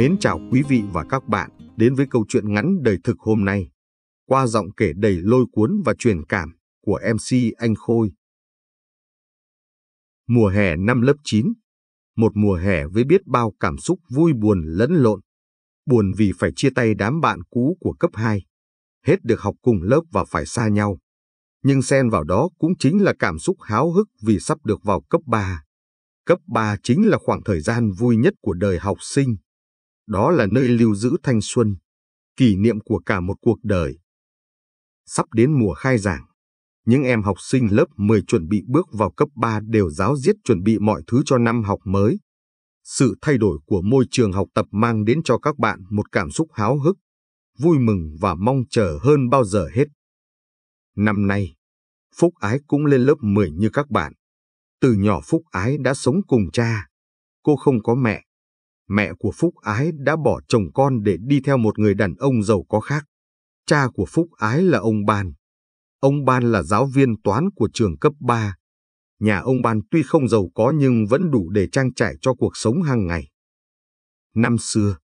Mến chào quý vị và các bạn đến với câu chuyện ngắn đời thực hôm nay. Qua giọng kể đầy lôi cuốn và truyền cảm của MC Anh Khôi. Mùa hè năm lớp 9 Một mùa hè với biết bao cảm xúc vui buồn lẫn lộn. Buồn vì phải chia tay đám bạn cũ của cấp 2. Hết được học cùng lớp và phải xa nhau. Nhưng xen vào đó cũng chính là cảm xúc háo hức vì sắp được vào cấp 3. Cấp 3 chính là khoảng thời gian vui nhất của đời học sinh đó là nơi lưu giữ thanh xuân, kỷ niệm của cả một cuộc đời. Sắp đến mùa khai giảng, những em học sinh lớp 10 chuẩn bị bước vào cấp 3 đều giáo diết chuẩn bị mọi thứ cho năm học mới. Sự thay đổi của môi trường học tập mang đến cho các bạn một cảm xúc háo hức, vui mừng và mong chờ hơn bao giờ hết. Năm nay, Phúc Ái cũng lên lớp 10 như các bạn. Từ nhỏ Phúc Ái đã sống cùng cha. Cô không có mẹ, mẹ của Phúc Ái đã bỏ chồng con để đi theo một người đàn ông giàu có khác. Cha của Phúc Ái là ông Ban. Ông Ban là giáo viên toán của trường cấp 3. Nhà ông Ban tuy không giàu có nhưng vẫn đủ để trang trải cho cuộc sống hàng ngày. Năm xưa,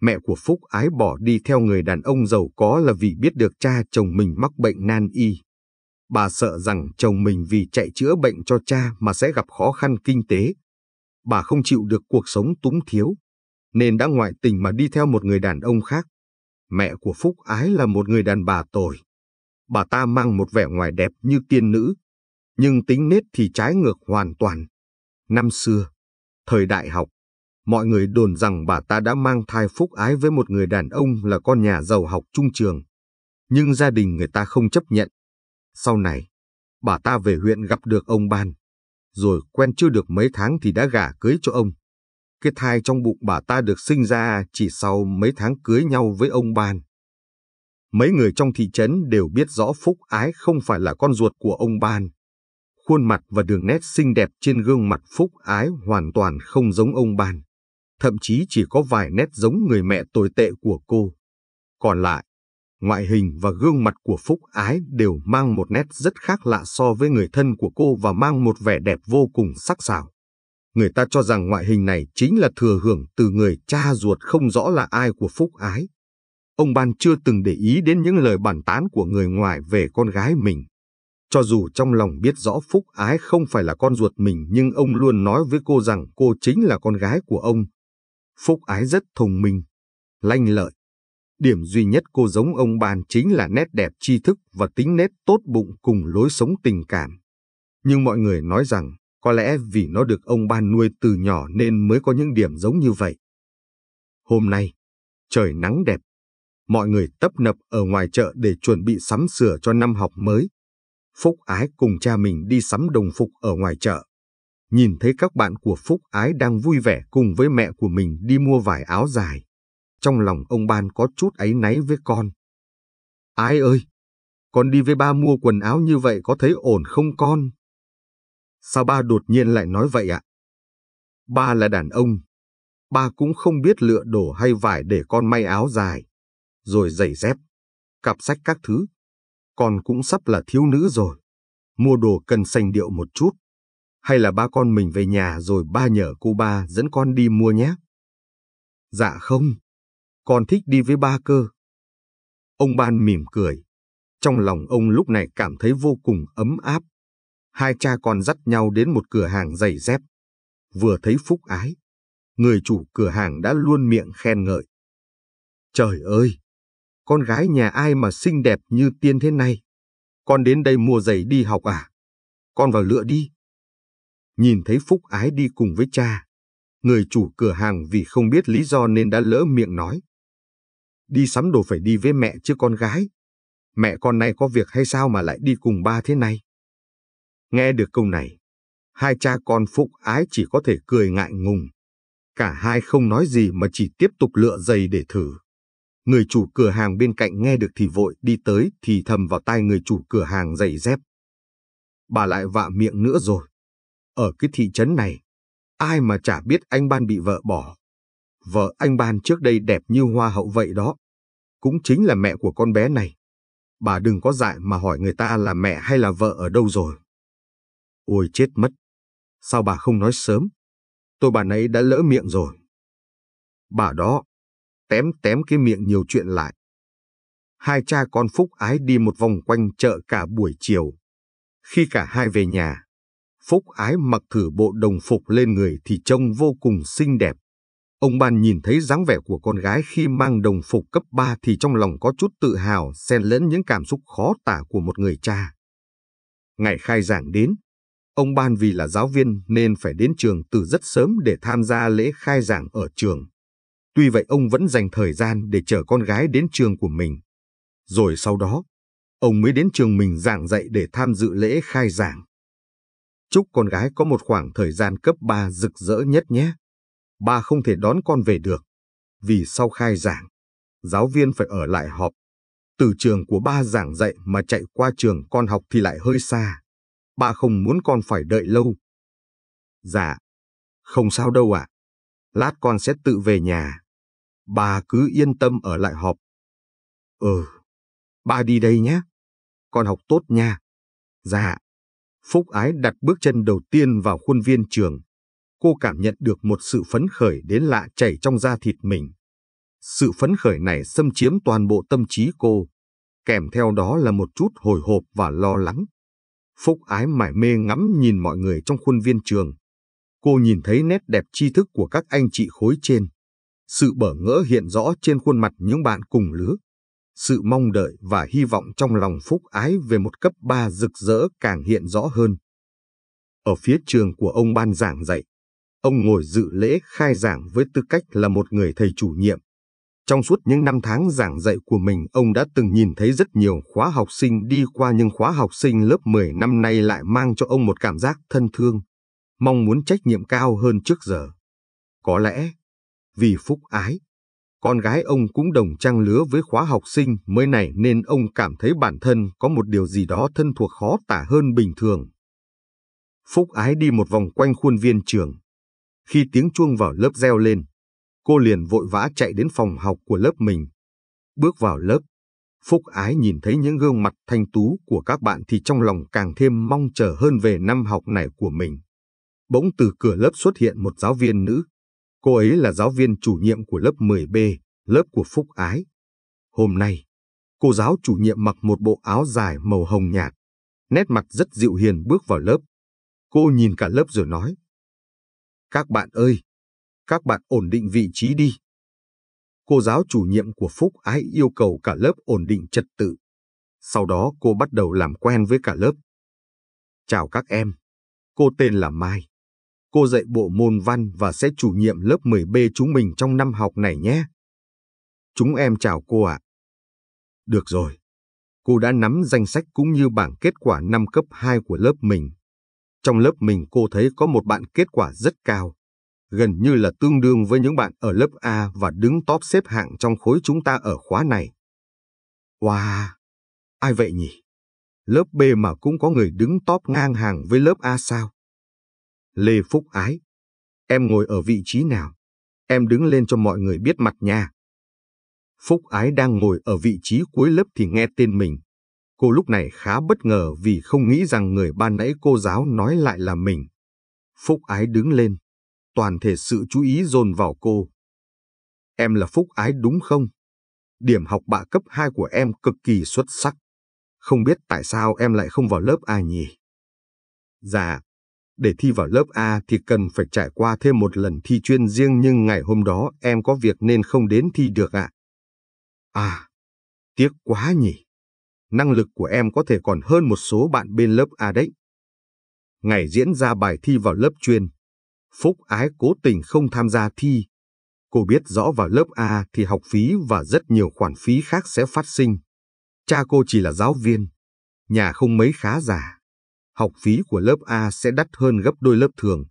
mẹ của Phúc Ái bỏ đi theo người đàn ông giàu có là vì biết được cha chồng mình mắc bệnh nan y. Bà sợ rằng chồng mình vì chạy chữa bệnh cho cha mà sẽ gặp khó khăn kinh tế. Bà không chịu được cuộc sống túng thiếu, nên đã ngoại tình mà đi theo một người đàn ông khác. Mẹ của Phúc Ái là một người đàn bà tồi. Bà ta mang một vẻ ngoài đẹp như tiên nữ, nhưng tính nết thì trái ngược hoàn toàn. Năm xưa, thời đại học, mọi người đồn rằng bà ta đã mang thai Phúc Ái với một người đàn ông là con nhà giàu học trung trường. Nhưng gia đình người ta không chấp nhận. Sau này, bà ta về huyện gặp được ông Ban, rồi quen chưa được mấy tháng thì đã gả cưới cho ông. Cái thai trong bụng bà ta được sinh ra chỉ sau mấy tháng cưới nhau với ông Ban. Mấy người trong thị trấn đều biết rõ Phúc Ái không phải là con ruột của ông Ban. Khuôn mặt và đường nét xinh đẹp trên gương mặt Phúc Ái hoàn toàn không giống ông Ban. Thậm chí chỉ có vài nét giống người mẹ tồi tệ của cô. Còn lại, ngoại hình và gương mặt của Phúc Ái đều mang một nét rất khác lạ so với người thân của cô và mang một vẻ đẹp vô cùng sắc sảo người ta cho rằng ngoại hình này chính là thừa hưởng từ người cha ruột không rõ là ai của Phúc Ái. Ông Ban chưa từng để ý đến những lời bàn tán của người ngoài về con gái mình. Cho dù trong lòng biết rõ Phúc Ái không phải là con ruột mình nhưng ông luôn nói với cô rằng cô chính là con gái của ông. Phúc Ái rất thông minh, lanh lợi. Điểm duy nhất cô giống ông Ban chính là nét đẹp tri thức và tính nét tốt bụng cùng lối sống tình cảm. Nhưng mọi người nói rằng có lẽ vì nó được ông ban nuôi từ nhỏ nên mới có những điểm giống như vậy. Hôm nay, trời nắng đẹp, mọi người tấp nập ở ngoài chợ để chuẩn bị sắm sửa cho năm học mới. Phúc Ái cùng cha mình đi sắm đồng phục ở ngoài chợ. Nhìn thấy các bạn của Phúc Ái đang vui vẻ cùng với mẹ của mình đi mua vải áo dài. Trong lòng ông Ban có chút áy náy với con. Ái ơi, con đi với ba mua quần áo như vậy có thấy ổn không con? Sao ba đột nhiên lại nói vậy ạ? Ba là đàn ông. Ba cũng không biết lựa đồ hay vải để con may áo dài, rồi giày dép, cặp sách các thứ. Con cũng sắp là thiếu nữ rồi. Mua đồ cần sành điệu một chút. Hay là ba con mình về nhà rồi ba nhờ cô ba dẫn con đi mua nhé? Dạ không, con thích đi với ba cơ. Ông Ban mỉm cười. Trong lòng ông lúc này cảm thấy vô cùng ấm áp hai cha con dắt nhau đến một cửa hàng giày dép. Vừa thấy Phúc Ái, người chủ cửa hàng đã luôn miệng khen ngợi. Trời ơi! Con gái nhà ai mà xinh đẹp như tiên thế này? Con đến đây mua giày đi học à? Con vào lựa đi. Nhìn thấy Phúc Ái đi cùng với cha, người chủ cửa hàng vì không biết lý do nên đã lỡ miệng nói. Đi sắm đồ phải đi với mẹ chứ con gái. Mẹ con này có việc hay sao mà lại đi cùng ba thế này? Nghe được câu này, hai cha con Phúc Ái chỉ có thể cười ngại ngùng. Cả hai không nói gì mà chỉ tiếp tục lựa giày để thử. Người chủ cửa hàng bên cạnh nghe được thì vội đi tới thì thầm vào tai người chủ cửa hàng giày dép. Bà lại vạ miệng nữa rồi. Ở cái thị trấn này, ai mà chả biết anh Ban bị vợ bỏ. Vợ anh Ban trước đây đẹp như hoa hậu vậy đó. Cũng chính là mẹ của con bé này. Bà đừng có dại mà hỏi người ta là mẹ hay là vợ ở đâu rồi. Ôi chết mất! Sao bà không nói sớm? Tôi bà nấy đã lỡ miệng rồi. Bà đó, tém tém cái miệng nhiều chuyện lại. Hai cha con Phúc Ái đi một vòng quanh chợ cả buổi chiều. Khi cả hai về nhà, Phúc Ái mặc thử bộ đồng phục lên người thì trông vô cùng xinh đẹp. Ông Ban nhìn thấy dáng vẻ của con gái khi mang đồng phục cấp 3 thì trong lòng có chút tự hào xen lẫn những cảm xúc khó tả của một người cha. Ngày khai giảng đến, Ông Ban vì là giáo viên nên phải đến trường từ rất sớm để tham gia lễ khai giảng ở trường. Tuy vậy ông vẫn dành thời gian để chờ con gái đến trường của mình. Rồi sau đó, ông mới đến trường mình giảng dạy để tham dự lễ khai giảng. Chúc con gái có một khoảng thời gian cấp 3 rực rỡ nhất nhé. Ba không thể đón con về được, vì sau khai giảng, giáo viên phải ở lại họp. Từ trường của ba giảng dạy mà chạy qua trường con học thì lại hơi xa. Bà không muốn con phải đợi lâu. Dạ, không sao đâu ạ. Lát con sẽ tự về nhà. Ba cứ yên tâm ở lại họp. Ừ, ba đi đây nhé. Con học tốt nha. Dạ. Phúc Ái đặt bước chân đầu tiên vào khuôn viên trường. Cô cảm nhận được một sự phấn khởi đến lạ chảy trong da thịt mình. Sự phấn khởi này xâm chiếm toàn bộ tâm trí cô, kèm theo đó là một chút hồi hộp và lo lắng. Phúc Ái mải mê ngắm nhìn mọi người trong khuôn viên trường. Cô nhìn thấy nét đẹp tri thức của các anh chị khối trên. Sự bở ngỡ hiện rõ trên khuôn mặt những bạn cùng lứa. Sự mong đợi và hy vọng trong lòng Phúc Ái về một cấp 3 rực rỡ càng hiện rõ hơn. Ở phía trường của ông ban giảng dạy, ông ngồi dự lễ khai giảng với tư cách là một người thầy chủ nhiệm. Trong suốt những năm tháng giảng dạy của mình, ông đã từng nhìn thấy rất nhiều khóa học sinh đi qua nhưng khóa học sinh lớp 10 năm nay lại mang cho ông một cảm giác thân thương, mong muốn trách nhiệm cao hơn trước giờ. Có lẽ, vì phúc ái, con gái ông cũng đồng trang lứa với khóa học sinh mới này nên ông cảm thấy bản thân có một điều gì đó thân thuộc khó tả hơn bình thường. Phúc ái đi một vòng quanh khuôn viên trường. Khi tiếng chuông vào lớp reo lên, Cô liền vội vã chạy đến phòng học của lớp mình. Bước vào lớp, Phúc Ái nhìn thấy những gương mặt thanh tú của các bạn thì trong lòng càng thêm mong chờ hơn về năm học này của mình. Bỗng từ cửa lớp xuất hiện một giáo viên nữ. Cô ấy là giáo viên chủ nhiệm của lớp 10B, lớp của Phúc Ái. Hôm nay, cô giáo chủ nhiệm mặc một bộ áo dài màu hồng nhạt, nét mặt rất dịu hiền bước vào lớp. Cô nhìn cả lớp rồi nói. Các bạn ơi, các bạn ổn định vị trí đi. Cô giáo chủ nhiệm của Phúc Ái yêu cầu cả lớp ổn định trật tự. Sau đó cô bắt đầu làm quen với cả lớp. Chào các em, cô tên là Mai. Cô dạy bộ môn văn và sẽ chủ nhiệm lớp 10B chúng mình trong năm học này nhé. Chúng em chào cô ạ. À. Được rồi, cô đã nắm danh sách cũng như bảng kết quả năm cấp 2 của lớp mình. Trong lớp mình cô thấy có một bạn kết quả rất cao, gần như là tương đương với những bạn ở lớp A và đứng top xếp hạng trong khối chúng ta ở khóa này. Wow! Ai vậy nhỉ? Lớp B mà cũng có người đứng top ngang hàng với lớp A sao? Lê Phúc Ái. Em ngồi ở vị trí nào? Em đứng lên cho mọi người biết mặt nha. Phúc Ái đang ngồi ở vị trí cuối lớp thì nghe tên mình. Cô lúc này khá bất ngờ vì không nghĩ rằng người ban nãy cô giáo nói lại là mình. Phúc Ái đứng lên, toàn thể sự chú ý dồn vào cô. Em là Phúc Ái đúng không? Điểm học bạ cấp 2 của em cực kỳ xuất sắc. Không biết tại sao em lại không vào lớp A nhỉ? Dạ, để thi vào lớp A thì cần phải trải qua thêm một lần thi chuyên riêng nhưng ngày hôm đó em có việc nên không đến thi được ạ. À. à, tiếc quá nhỉ. Năng lực của em có thể còn hơn một số bạn bên lớp A đấy. Ngày diễn ra bài thi vào lớp chuyên, Phúc Ái cố tình không tham gia thi. Cô biết rõ vào lớp A thì học phí và rất nhiều khoản phí khác sẽ phát sinh. Cha cô chỉ là giáo viên, nhà không mấy khá giả. Học phí của lớp A sẽ đắt hơn gấp đôi lớp thường.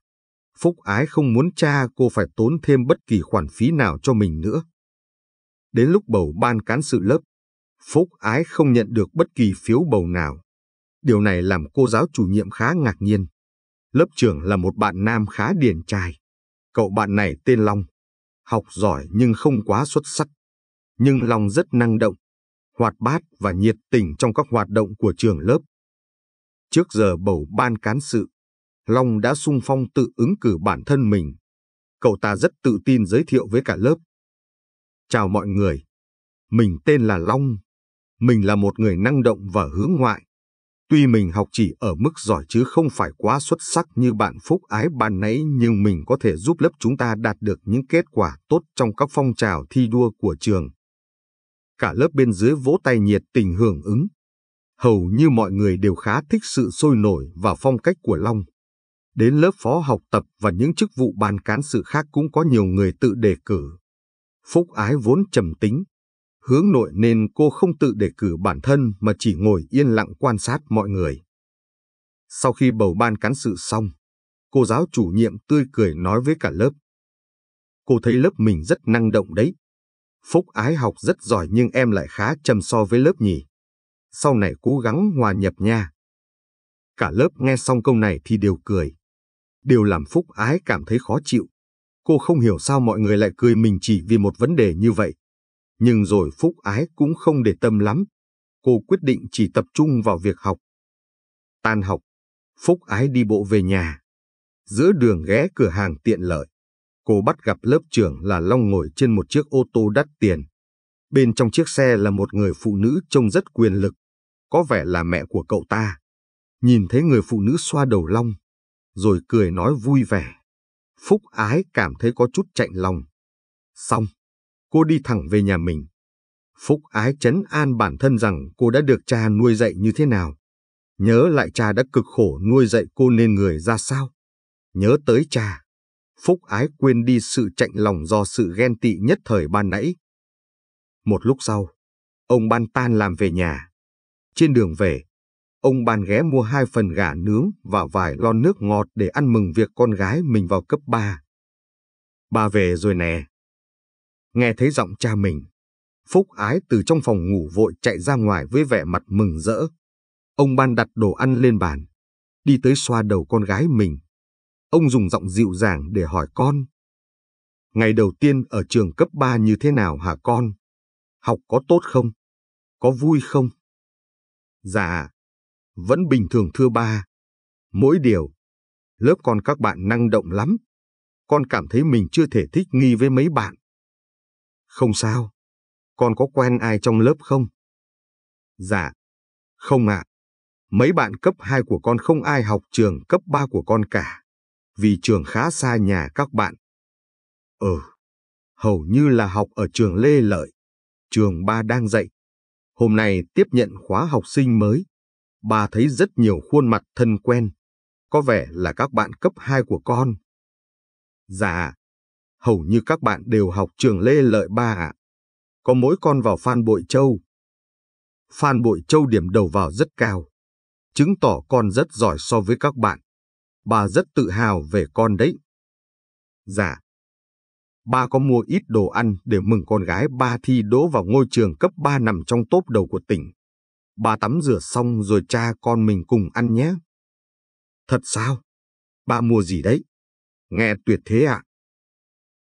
Phúc Ái không muốn cha cô phải tốn thêm bất kỳ khoản phí nào cho mình nữa. Đến lúc bầu ban cán sự lớp, Phúc Ái không nhận được bất kỳ phiếu bầu nào. Điều này làm cô giáo chủ nhiệm khá ngạc nhiên. Lớp trưởng là một bạn nam khá điển trai. Cậu bạn này tên Long. Học giỏi nhưng không quá xuất sắc. Nhưng Long rất năng động, hoạt bát và nhiệt tình trong các hoạt động của trường lớp. Trước giờ bầu ban cán sự, Long đã sung phong tự ứng cử bản thân mình. Cậu ta rất tự tin giới thiệu với cả lớp. Chào mọi người, mình tên là Long. Mình là một người năng động và hướng ngoại. Tuy mình học chỉ ở mức giỏi chứ không phải quá xuất sắc như bạn Phúc Ái ban nãy nhưng mình có thể giúp lớp chúng ta đạt được những kết quả tốt trong các phong trào thi đua của trường. Cả lớp bên dưới vỗ tay nhiệt tình hưởng ứng. Hầu như mọi người đều khá thích sự sôi nổi và phong cách của Long. Đến lớp phó học tập và những chức vụ ban cán sự khác cũng có nhiều người tự đề cử. Phúc Ái vốn trầm tính, hướng nội nên cô không tự đề cử bản thân mà chỉ ngồi yên lặng quan sát mọi người. Sau khi bầu ban cán sự xong, cô giáo chủ nhiệm tươi cười nói với cả lớp. Cô thấy lớp mình rất năng động đấy. Phúc ái học rất giỏi nhưng em lại khá chầm so với lớp nhỉ. Sau này cố gắng hòa nhập nha. Cả lớp nghe xong câu này thì đều cười. Điều làm Phúc ái cảm thấy khó chịu. Cô không hiểu sao mọi người lại cười mình chỉ vì một vấn đề như vậy nhưng rồi Phúc Ái cũng không để tâm lắm. Cô quyết định chỉ tập trung vào việc học. Tan học, Phúc Ái đi bộ về nhà. Giữa đường ghé cửa hàng tiện lợi, cô bắt gặp lớp trưởng là Long ngồi trên một chiếc ô tô đắt tiền. Bên trong chiếc xe là một người phụ nữ trông rất quyền lực, có vẻ là mẹ của cậu ta. Nhìn thấy người phụ nữ xoa đầu Long, rồi cười nói vui vẻ. Phúc Ái cảm thấy có chút chạnh lòng. Xong, cô đi thẳng về nhà mình. Phúc ái chấn an bản thân rằng cô đã được cha nuôi dạy như thế nào. Nhớ lại cha đã cực khổ nuôi dạy cô nên người ra sao. Nhớ tới cha. Phúc ái quên đi sự chạnh lòng do sự ghen tị nhất thời ban nãy. Một lúc sau, ông ban tan làm về nhà. Trên đường về, ông ban ghé mua hai phần gà nướng và vài lon nước ngọt để ăn mừng việc con gái mình vào cấp 3. Ba về rồi nè. Nghe thấy giọng cha mình, Phúc Ái từ trong phòng ngủ vội chạy ra ngoài với vẻ mặt mừng rỡ. Ông Ban đặt đồ ăn lên bàn, đi tới xoa đầu con gái mình. Ông dùng giọng dịu dàng để hỏi con. Ngày đầu tiên ở trường cấp 3 như thế nào hả con? Học có tốt không? Có vui không? Dạ, vẫn bình thường thưa ba. Mỗi điều, lớp con các bạn năng động lắm. Con cảm thấy mình chưa thể thích nghi với mấy bạn. Không sao. Con có quen ai trong lớp không? Dạ. Không ạ. À. Mấy bạn cấp 2 của con không ai học trường cấp 3 của con cả. Vì trường khá xa nhà các bạn. Ừ. Hầu như là học ở trường Lê Lợi. Trường ba đang dạy. Hôm nay tiếp nhận khóa học sinh mới. Bà thấy rất nhiều khuôn mặt thân quen. Có vẻ là các bạn cấp 2 của con. Dạ, hầu như các bạn đều học trường Lê Lợi Ba ạ. Có mỗi con vào Phan Bội Châu. Phan Bội Châu điểm đầu vào rất cao, chứng tỏ con rất giỏi so với các bạn. Bà rất tự hào về con đấy. Dạ. Ba có mua ít đồ ăn để mừng con gái ba thi đỗ vào ngôi trường cấp 3 nằm trong tốp đầu của tỉnh. Ba tắm rửa xong rồi cha con mình cùng ăn nhé. Thật sao? Ba mua gì đấy? Nghe tuyệt thế ạ. À?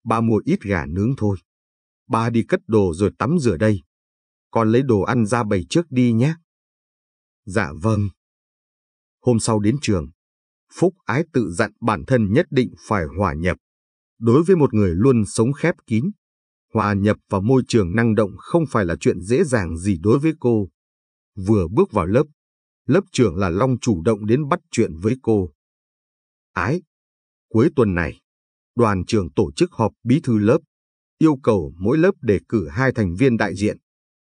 ba mua ít gà nướng thôi. Ba đi cất đồ rồi tắm rửa đây. Con lấy đồ ăn ra bày trước đi nhé. Dạ vâng. Hôm sau đến trường, Phúc Ái tự dặn bản thân nhất định phải hòa nhập. Đối với một người luôn sống khép kín, hòa nhập vào môi trường năng động không phải là chuyện dễ dàng gì đối với cô. Vừa bước vào lớp, lớp trưởng là Long chủ động đến bắt chuyện với cô. Ái, cuối tuần này, đoàn trường tổ chức họp bí thư lớp, yêu cầu mỗi lớp đề cử hai thành viên đại diện.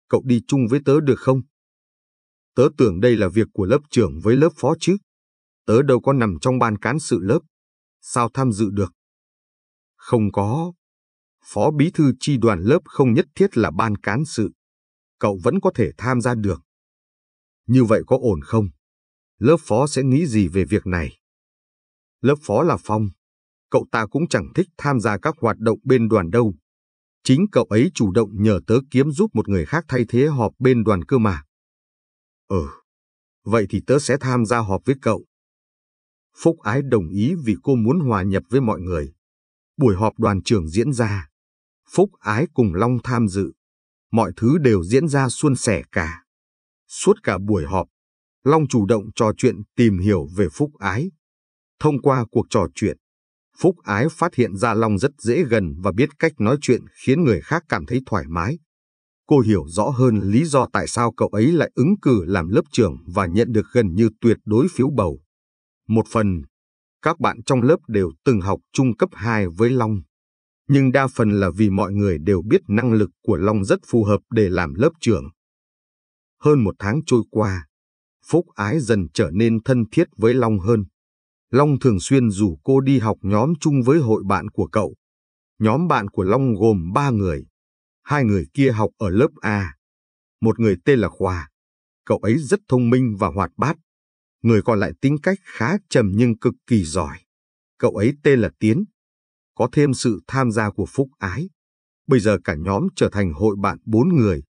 Cậu đi chung với tớ được không? Tớ tưởng đây là việc của lớp trưởng với lớp phó chứ. Tớ đâu có nằm trong ban cán sự lớp. Sao tham dự được? Không có. Phó bí thư chi đoàn lớp không nhất thiết là ban cán sự. Cậu vẫn có thể tham gia được. Như vậy có ổn không? Lớp phó sẽ nghĩ gì về việc này? Lớp phó là Phong, cậu ta cũng chẳng thích tham gia các hoạt động bên đoàn đâu. Chính cậu ấy chủ động nhờ tớ kiếm giúp một người khác thay thế họp bên đoàn cơ mà. Ừ, vậy thì tớ sẽ tham gia họp với cậu. Phúc Ái đồng ý vì cô muốn hòa nhập với mọi người. Buổi họp đoàn trưởng diễn ra. Phúc Ái cùng Long tham dự. Mọi thứ đều diễn ra suôn sẻ cả. Suốt cả buổi họp, Long chủ động trò chuyện tìm hiểu về Phúc Ái. Thông qua cuộc trò chuyện, Phúc Ái phát hiện ra Long rất dễ gần và biết cách nói chuyện khiến người khác cảm thấy thoải mái. Cô hiểu rõ hơn lý do tại sao cậu ấy lại ứng cử làm lớp trưởng và nhận được gần như tuyệt đối phiếu bầu. Một phần, các bạn trong lớp đều từng học trung cấp 2 với Long. Nhưng đa phần là vì mọi người đều biết năng lực của Long rất phù hợp để làm lớp trưởng. Hơn một tháng trôi qua, Phúc Ái dần trở nên thân thiết với Long hơn. Long thường xuyên rủ cô đi học nhóm chung với hội bạn của cậu. Nhóm bạn của Long gồm ba người. Hai người kia học ở lớp A. Một người tên là Khoa. Cậu ấy rất thông minh và hoạt bát. Người còn lại tính cách khá trầm nhưng cực kỳ giỏi. Cậu ấy tên là Tiến. Có thêm sự tham gia của Phúc Ái. Bây giờ cả nhóm trở thành hội bạn bốn người.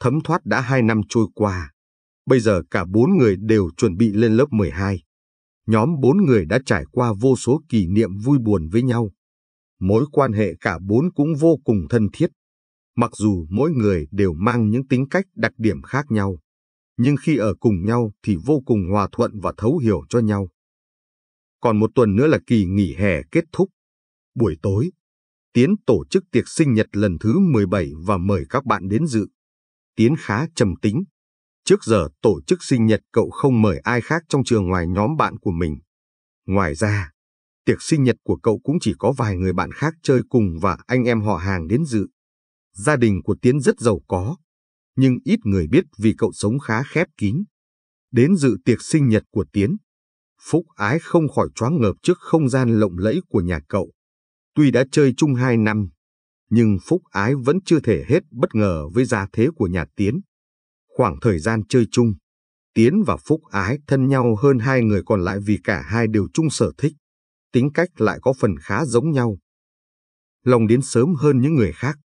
Thấm thoát đã hai năm trôi qua. Bây giờ cả bốn người đều chuẩn bị lên lớp 12 nhóm bốn người đã trải qua vô số kỷ niệm vui buồn với nhau. Mối quan hệ cả bốn cũng vô cùng thân thiết. Mặc dù mỗi người đều mang những tính cách đặc điểm khác nhau, nhưng khi ở cùng nhau thì vô cùng hòa thuận và thấu hiểu cho nhau. Còn một tuần nữa là kỳ nghỉ hè kết thúc. Buổi tối, Tiến tổ chức tiệc sinh nhật lần thứ 17 và mời các bạn đến dự. Tiến khá trầm tính, Trước giờ tổ chức sinh nhật cậu không mời ai khác trong trường ngoài nhóm bạn của mình. Ngoài ra, tiệc sinh nhật của cậu cũng chỉ có vài người bạn khác chơi cùng và anh em họ hàng đến dự. Gia đình của Tiến rất giàu có, nhưng ít người biết vì cậu sống khá khép kín. Đến dự tiệc sinh nhật của Tiến, Phúc Ái không khỏi choáng ngợp trước không gian lộng lẫy của nhà cậu. Tuy đã chơi chung hai năm, nhưng Phúc Ái vẫn chưa thể hết bất ngờ với gia thế của nhà Tiến. Khoảng thời gian chơi chung, Tiến và Phúc ái thân nhau hơn hai người còn lại vì cả hai đều chung sở thích, tính cách lại có phần khá giống nhau. Long đến sớm hơn những người khác.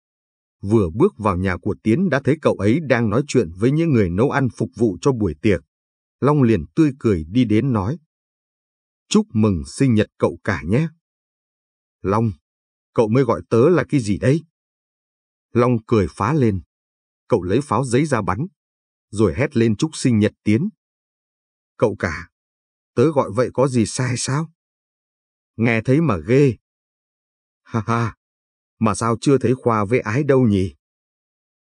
Vừa bước vào nhà của Tiến đã thấy cậu ấy đang nói chuyện với những người nấu ăn phục vụ cho buổi tiệc. Long liền tươi cười đi đến nói. Chúc mừng sinh nhật cậu cả nhé. Long, cậu mới gọi tớ là cái gì đấy? Long cười phá lên. Cậu lấy pháo giấy ra bắn, rồi hét lên chúc Sinh Nhật Tiến. Cậu cả, tớ gọi vậy có gì sai sao? Nghe thấy mà ghê. Ha ha, mà sao chưa thấy Khoa với ái đâu nhỉ?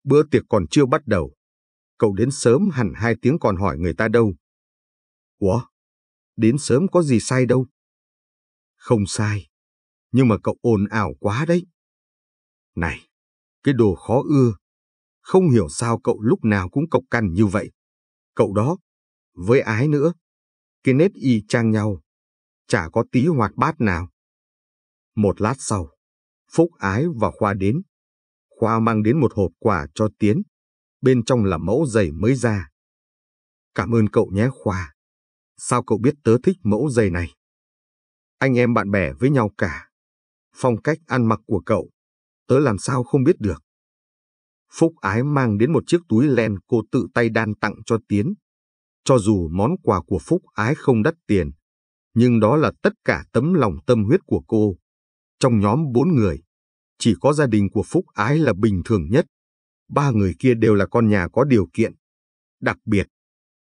Bữa tiệc còn chưa bắt đầu. Cậu đến sớm hẳn hai tiếng còn hỏi người ta đâu. Ủa, đến sớm có gì sai đâu? Không sai, nhưng mà cậu ồn ảo quá đấy. Này, cái đồ khó ưa, không hiểu sao cậu lúc nào cũng cộc cằn như vậy. Cậu đó, với ái nữa, cái nết y chang nhau, chả có tí hoạt bát nào. Một lát sau, Phúc Ái và Khoa đến. Khoa mang đến một hộp quà cho Tiến, bên trong là mẫu giày mới ra. Cảm ơn cậu nhé Khoa. Sao cậu biết tớ thích mẫu giày này? Anh em bạn bè với nhau cả. Phong cách ăn mặc của cậu, tớ làm sao không biết được. Phúc Ái mang đến một chiếc túi len cô tự tay đan tặng cho Tiến. Cho dù món quà của Phúc Ái không đắt tiền, nhưng đó là tất cả tấm lòng tâm huyết của cô. Trong nhóm bốn người, chỉ có gia đình của Phúc Ái là bình thường nhất. Ba người kia đều là con nhà có điều kiện. Đặc biệt,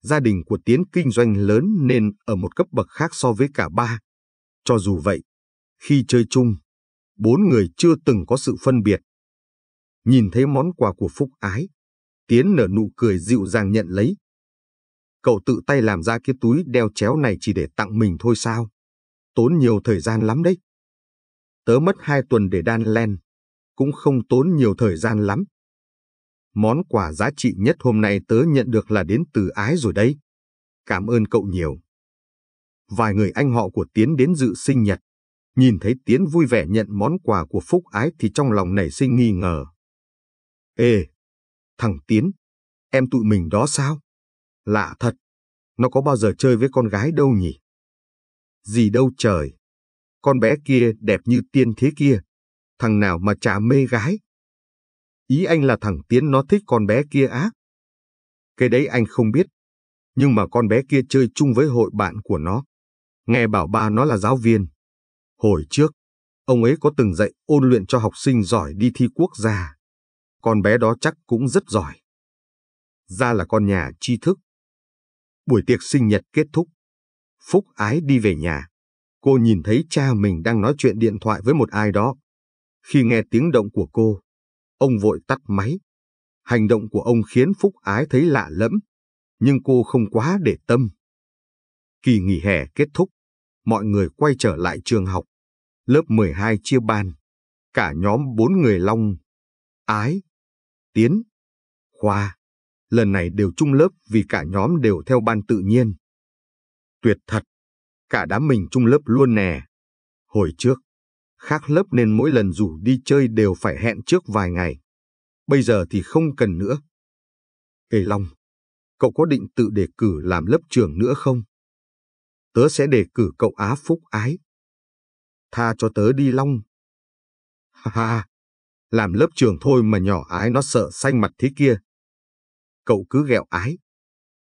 gia đình của Tiến kinh doanh lớn nên ở một cấp bậc khác so với cả ba. Cho dù vậy, khi chơi chung, bốn người chưa từng có sự phân biệt nhìn thấy món quà của Phúc Ái. Tiến nở nụ cười dịu dàng nhận lấy. Cậu tự tay làm ra cái túi đeo chéo này chỉ để tặng mình thôi sao? Tốn nhiều thời gian lắm đấy. Tớ mất hai tuần để đan len, cũng không tốn nhiều thời gian lắm. Món quà giá trị nhất hôm nay tớ nhận được là đến từ ái rồi đấy. Cảm ơn cậu nhiều. Vài người anh họ của Tiến đến dự sinh nhật. Nhìn thấy Tiến vui vẻ nhận món quà của Phúc Ái thì trong lòng nảy sinh nghi ngờ. Ê, thằng Tiến, em tụi mình đó sao? Lạ thật, nó có bao giờ chơi với con gái đâu nhỉ? Gì đâu trời, con bé kia đẹp như tiên thế kia, thằng nào mà chả mê gái. Ý anh là thằng Tiến nó thích con bé kia á? Cái đấy anh không biết, nhưng mà con bé kia chơi chung với hội bạn của nó. Nghe bảo ba nó là giáo viên. Hồi trước, ông ấy có từng dạy ôn luyện cho học sinh giỏi đi thi quốc gia con bé đó chắc cũng rất giỏi. Ra là con nhà tri thức. Buổi tiệc sinh nhật kết thúc. Phúc Ái đi về nhà. Cô nhìn thấy cha mình đang nói chuyện điện thoại với một ai đó. Khi nghe tiếng động của cô, ông vội tắt máy. Hành động của ông khiến Phúc Ái thấy lạ lẫm, nhưng cô không quá để tâm. Kỳ nghỉ hè kết thúc, mọi người quay trở lại trường học. Lớp 12 chia ban, cả nhóm bốn người Long, Ái, Tiến, Khoa, lần này đều chung lớp vì cả nhóm đều theo ban tự nhiên. Tuyệt thật, cả đám mình chung lớp luôn nè. Hồi trước, khác lớp nên mỗi lần rủ đi chơi đều phải hẹn trước vài ngày. Bây giờ thì không cần nữa. Ê Long, cậu có định tự đề cử làm lớp trưởng nữa không? Tớ sẽ đề cử cậu Á Phúc Ái. Tha cho tớ đi Long. Ha ha, làm lớp trường thôi mà nhỏ ái nó sợ xanh mặt thế kia. Cậu cứ ghẹo ái,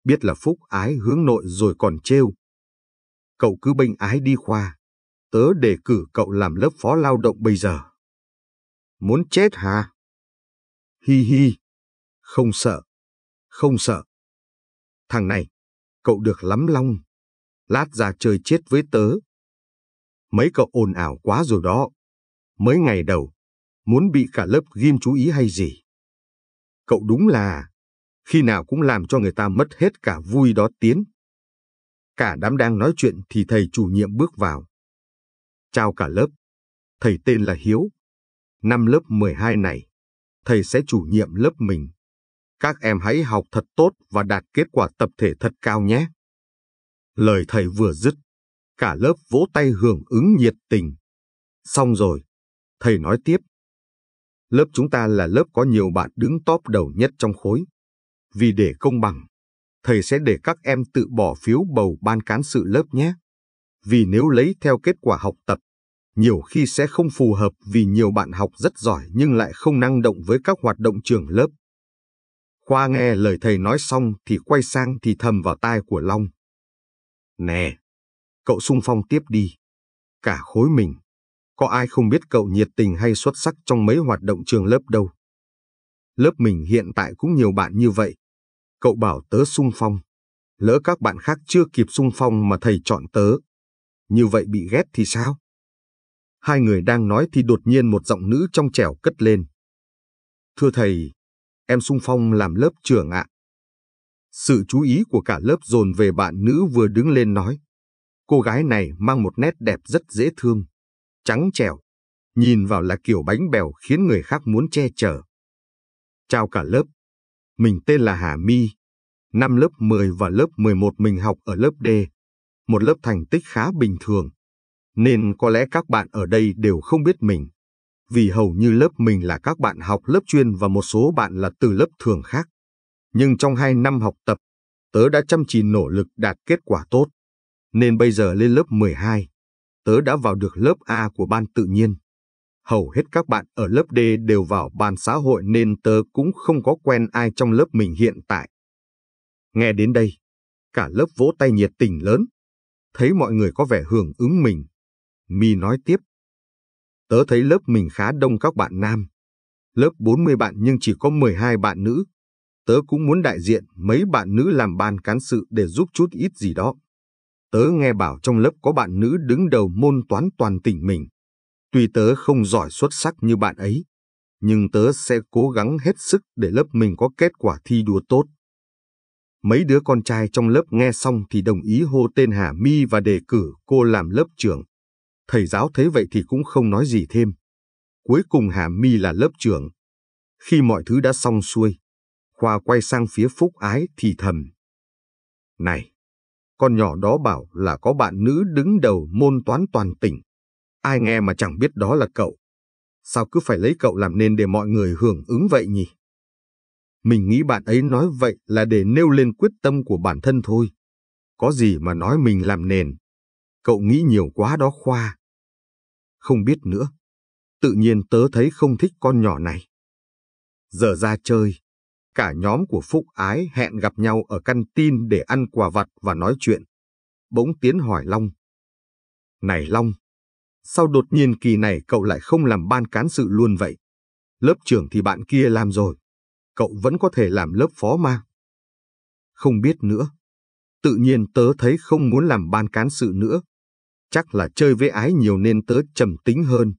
biết là phúc ái hướng nội rồi còn trêu. Cậu cứ bênh ái đi khoa, tớ đề cử cậu làm lớp phó lao động bây giờ. Muốn chết hả? Hi hi, không sợ, không sợ. Thằng này, cậu được lắm long, lát ra chơi chết với tớ. Mấy cậu ồn ảo quá rồi đó. Mấy ngày đầu, muốn bị cả lớp ghim chú ý hay gì. Cậu đúng là khi nào cũng làm cho người ta mất hết cả vui đó tiến. Cả đám đang nói chuyện thì thầy chủ nhiệm bước vào. Chào cả lớp, thầy tên là Hiếu. Năm lớp 12 này, thầy sẽ chủ nhiệm lớp mình. Các em hãy học thật tốt và đạt kết quả tập thể thật cao nhé. Lời thầy vừa dứt, cả lớp vỗ tay hưởng ứng nhiệt tình. Xong rồi, thầy nói tiếp. Lớp chúng ta là lớp có nhiều bạn đứng top đầu nhất trong khối. Vì để công bằng, thầy sẽ để các em tự bỏ phiếu bầu ban cán sự lớp nhé. Vì nếu lấy theo kết quả học tập, nhiều khi sẽ không phù hợp vì nhiều bạn học rất giỏi nhưng lại không năng động với các hoạt động trường lớp. Khoa nghe lời thầy nói xong thì quay sang thì thầm vào tai của Long. Nè, cậu sung phong tiếp đi. Cả khối mình, có ai không biết cậu nhiệt tình hay xuất sắc trong mấy hoạt động trường lớp đâu. Lớp mình hiện tại cũng nhiều bạn như vậy. Cậu bảo tớ sung phong. Lỡ các bạn khác chưa kịp sung phong mà thầy chọn tớ. Như vậy bị ghét thì sao? Hai người đang nói thì đột nhiên một giọng nữ trong trẻo cất lên. Thưa thầy, em sung phong làm lớp trưởng ạ. Sự chú ý của cả lớp dồn về bạn nữ vừa đứng lên nói. Cô gái này mang một nét đẹp rất dễ thương trắng trẻo, nhìn vào là kiểu bánh bèo khiến người khác muốn che chở. Chào cả lớp, mình tên là Hà My. Năm lớp 10 và lớp 11 mình học ở lớp D, một lớp thành tích khá bình thường. Nên có lẽ các bạn ở đây đều không biết mình, vì hầu như lớp mình là các bạn học lớp chuyên và một số bạn là từ lớp thường khác. Nhưng trong hai năm học tập, tớ đã chăm chỉ nỗ lực đạt kết quả tốt, nên bây giờ lên lớp 12, tớ đã vào được lớp A của ban tự nhiên. Hầu hết các bạn ở lớp D đều vào ban xã hội nên tớ cũng không có quen ai trong lớp mình hiện tại. Nghe đến đây, cả lớp vỗ tay nhiệt tình lớn. Thấy mọi người có vẻ hưởng ứng mình. Mi nói tiếp. Tớ thấy lớp mình khá đông các bạn nam. Lớp 40 bạn nhưng chỉ có 12 bạn nữ. Tớ cũng muốn đại diện mấy bạn nữ làm ban cán sự để giúp chút ít gì đó. Tớ nghe bảo trong lớp có bạn nữ đứng đầu môn toán toàn tỉnh mình. Tuy tớ không giỏi xuất sắc như bạn ấy, nhưng tớ sẽ cố gắng hết sức để lớp mình có kết quả thi đua tốt. Mấy đứa con trai trong lớp nghe xong thì đồng ý hô tên Hà Mi và đề cử cô làm lớp trưởng. Thầy giáo thấy vậy thì cũng không nói gì thêm. Cuối cùng Hà Mi là lớp trưởng. Khi mọi thứ đã xong xuôi, Khoa quay sang phía Phúc Ái thì thầm. Này, con nhỏ đó bảo là có bạn nữ đứng đầu môn toán toàn tỉnh. Ai nghe mà chẳng biết đó là cậu. Sao cứ phải lấy cậu làm nên để mọi người hưởng ứng vậy nhỉ? Mình nghĩ bạn ấy nói vậy là để nêu lên quyết tâm của bản thân thôi. Có gì mà nói mình làm nền. Cậu nghĩ nhiều quá đó Khoa. Không biết nữa. Tự nhiên tớ thấy không thích con nhỏ này. Giờ ra chơi, Cả nhóm của Phúc Ái hẹn gặp nhau ở căn tin để ăn quà vặt và nói chuyện. Bỗng Tiến hỏi Long. Này Long, sao đột nhiên kỳ này cậu lại không làm ban cán sự luôn vậy? Lớp trưởng thì bạn kia làm rồi. Cậu vẫn có thể làm lớp phó mà. Không biết nữa. Tự nhiên tớ thấy không muốn làm ban cán sự nữa. Chắc là chơi với ái nhiều nên tớ trầm tính hơn.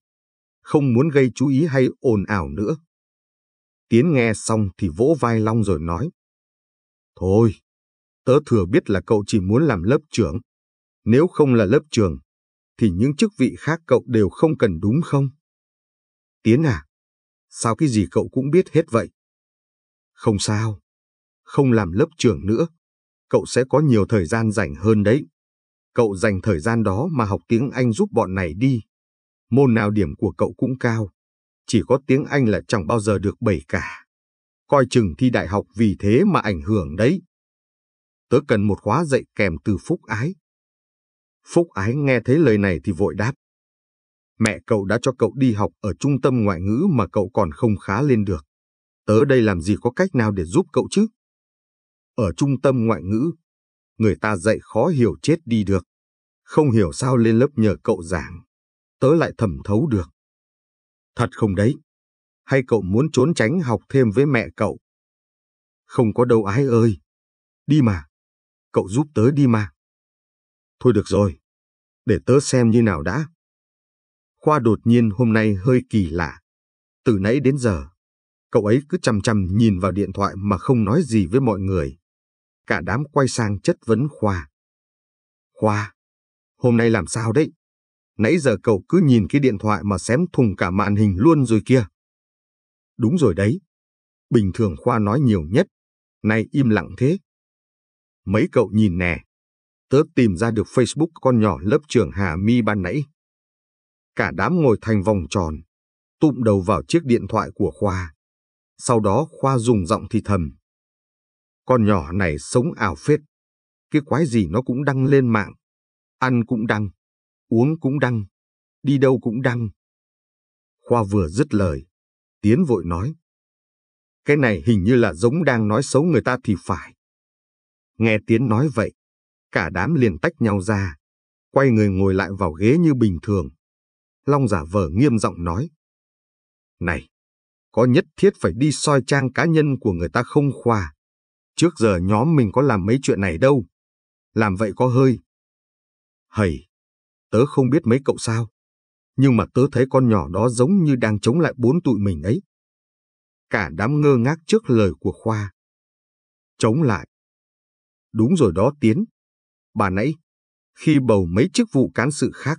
Không muốn gây chú ý hay ồn ào nữa. Tiến nghe xong thì vỗ vai Long rồi nói. Thôi, tớ thừa biết là cậu chỉ muốn làm lớp trưởng. Nếu không là lớp trưởng, thì những chức vị khác cậu đều không cần đúng không? Tiến à, sao cái gì cậu cũng biết hết vậy? Không sao, không làm lớp trưởng nữa, cậu sẽ có nhiều thời gian rảnh hơn đấy. Cậu dành thời gian đó mà học tiếng Anh giúp bọn này đi. Môn nào điểm của cậu cũng cao, chỉ có tiếng Anh là chẳng bao giờ được bảy cả. Coi chừng thi đại học vì thế mà ảnh hưởng đấy. Tớ cần một khóa dạy kèm từ Phúc Ái. Phúc Ái nghe thấy lời này thì vội đáp. Mẹ cậu đã cho cậu đi học ở trung tâm ngoại ngữ mà cậu còn không khá lên được. Tớ đây làm gì có cách nào để giúp cậu chứ? Ở trung tâm ngoại ngữ, người ta dạy khó hiểu chết đi được. Không hiểu sao lên lớp nhờ cậu giảng, tớ lại thẩm thấu được. Thật không đấy? Hay cậu muốn trốn tránh học thêm với mẹ cậu? Không có đâu ái ơi. Đi mà. Cậu giúp tớ đi mà. Thôi được rồi. Để tớ xem như nào đã. Khoa đột nhiên hôm nay hơi kỳ lạ. Từ nãy đến giờ, cậu ấy cứ chăm chăm nhìn vào điện thoại mà không nói gì với mọi người. Cả đám quay sang chất vấn Khoa. Khoa, hôm nay làm sao đấy? Nãy giờ cậu cứ nhìn cái điện thoại mà xém thùng cả màn hình luôn rồi kia. Đúng rồi đấy. Bình thường Khoa nói nhiều nhất. Nay im lặng thế. Mấy cậu nhìn nè. Tớ tìm ra được Facebook con nhỏ lớp trưởng Hà Mi ban nãy. Cả đám ngồi thành vòng tròn, tụm đầu vào chiếc điện thoại của Khoa. Sau đó Khoa dùng giọng thì thầm. Con nhỏ này sống ảo phết. Cái quái gì nó cũng đăng lên mạng. Ăn cũng đăng, uống cũng đăng, đi đâu cũng đăng. Khoa vừa dứt lời, Tiến vội nói. Cái này hình như là giống đang nói xấu người ta thì phải. Nghe Tiến nói vậy, cả đám liền tách nhau ra, quay người ngồi lại vào ghế như bình thường. Long giả vờ nghiêm giọng nói. Này, có nhất thiết phải đi soi trang cá nhân của người ta không khoa. Trước giờ nhóm mình có làm mấy chuyện này đâu. Làm vậy có hơi. Hầy, tớ không biết mấy cậu sao. Nhưng mà tớ thấy con nhỏ đó giống như đang chống lại bốn tụi mình ấy. Cả đám ngơ ngác trước lời của Khoa. Chống lại. Đúng rồi đó Tiến. Bà nãy, khi bầu mấy chức vụ cán sự khác,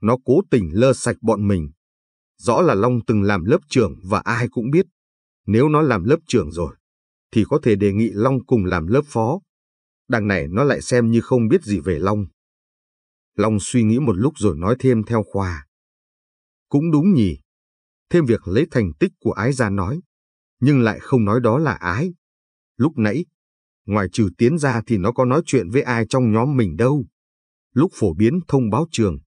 nó cố tình lơ sạch bọn mình. Rõ là Long từng làm lớp trưởng và ai cũng biết. Nếu nó làm lớp trưởng rồi, thì có thể đề nghị Long cùng làm lớp phó. Đằng này nó lại xem như không biết gì về Long. Long suy nghĩ một lúc rồi nói thêm theo Khoa. Cũng đúng nhỉ. Thêm việc lấy thành tích của ái ra nói, nhưng lại không nói đó là ái. Lúc nãy, ngoài trừ tiến ra thì nó có nói chuyện với ai trong nhóm mình đâu. Lúc phổ biến thông báo trường,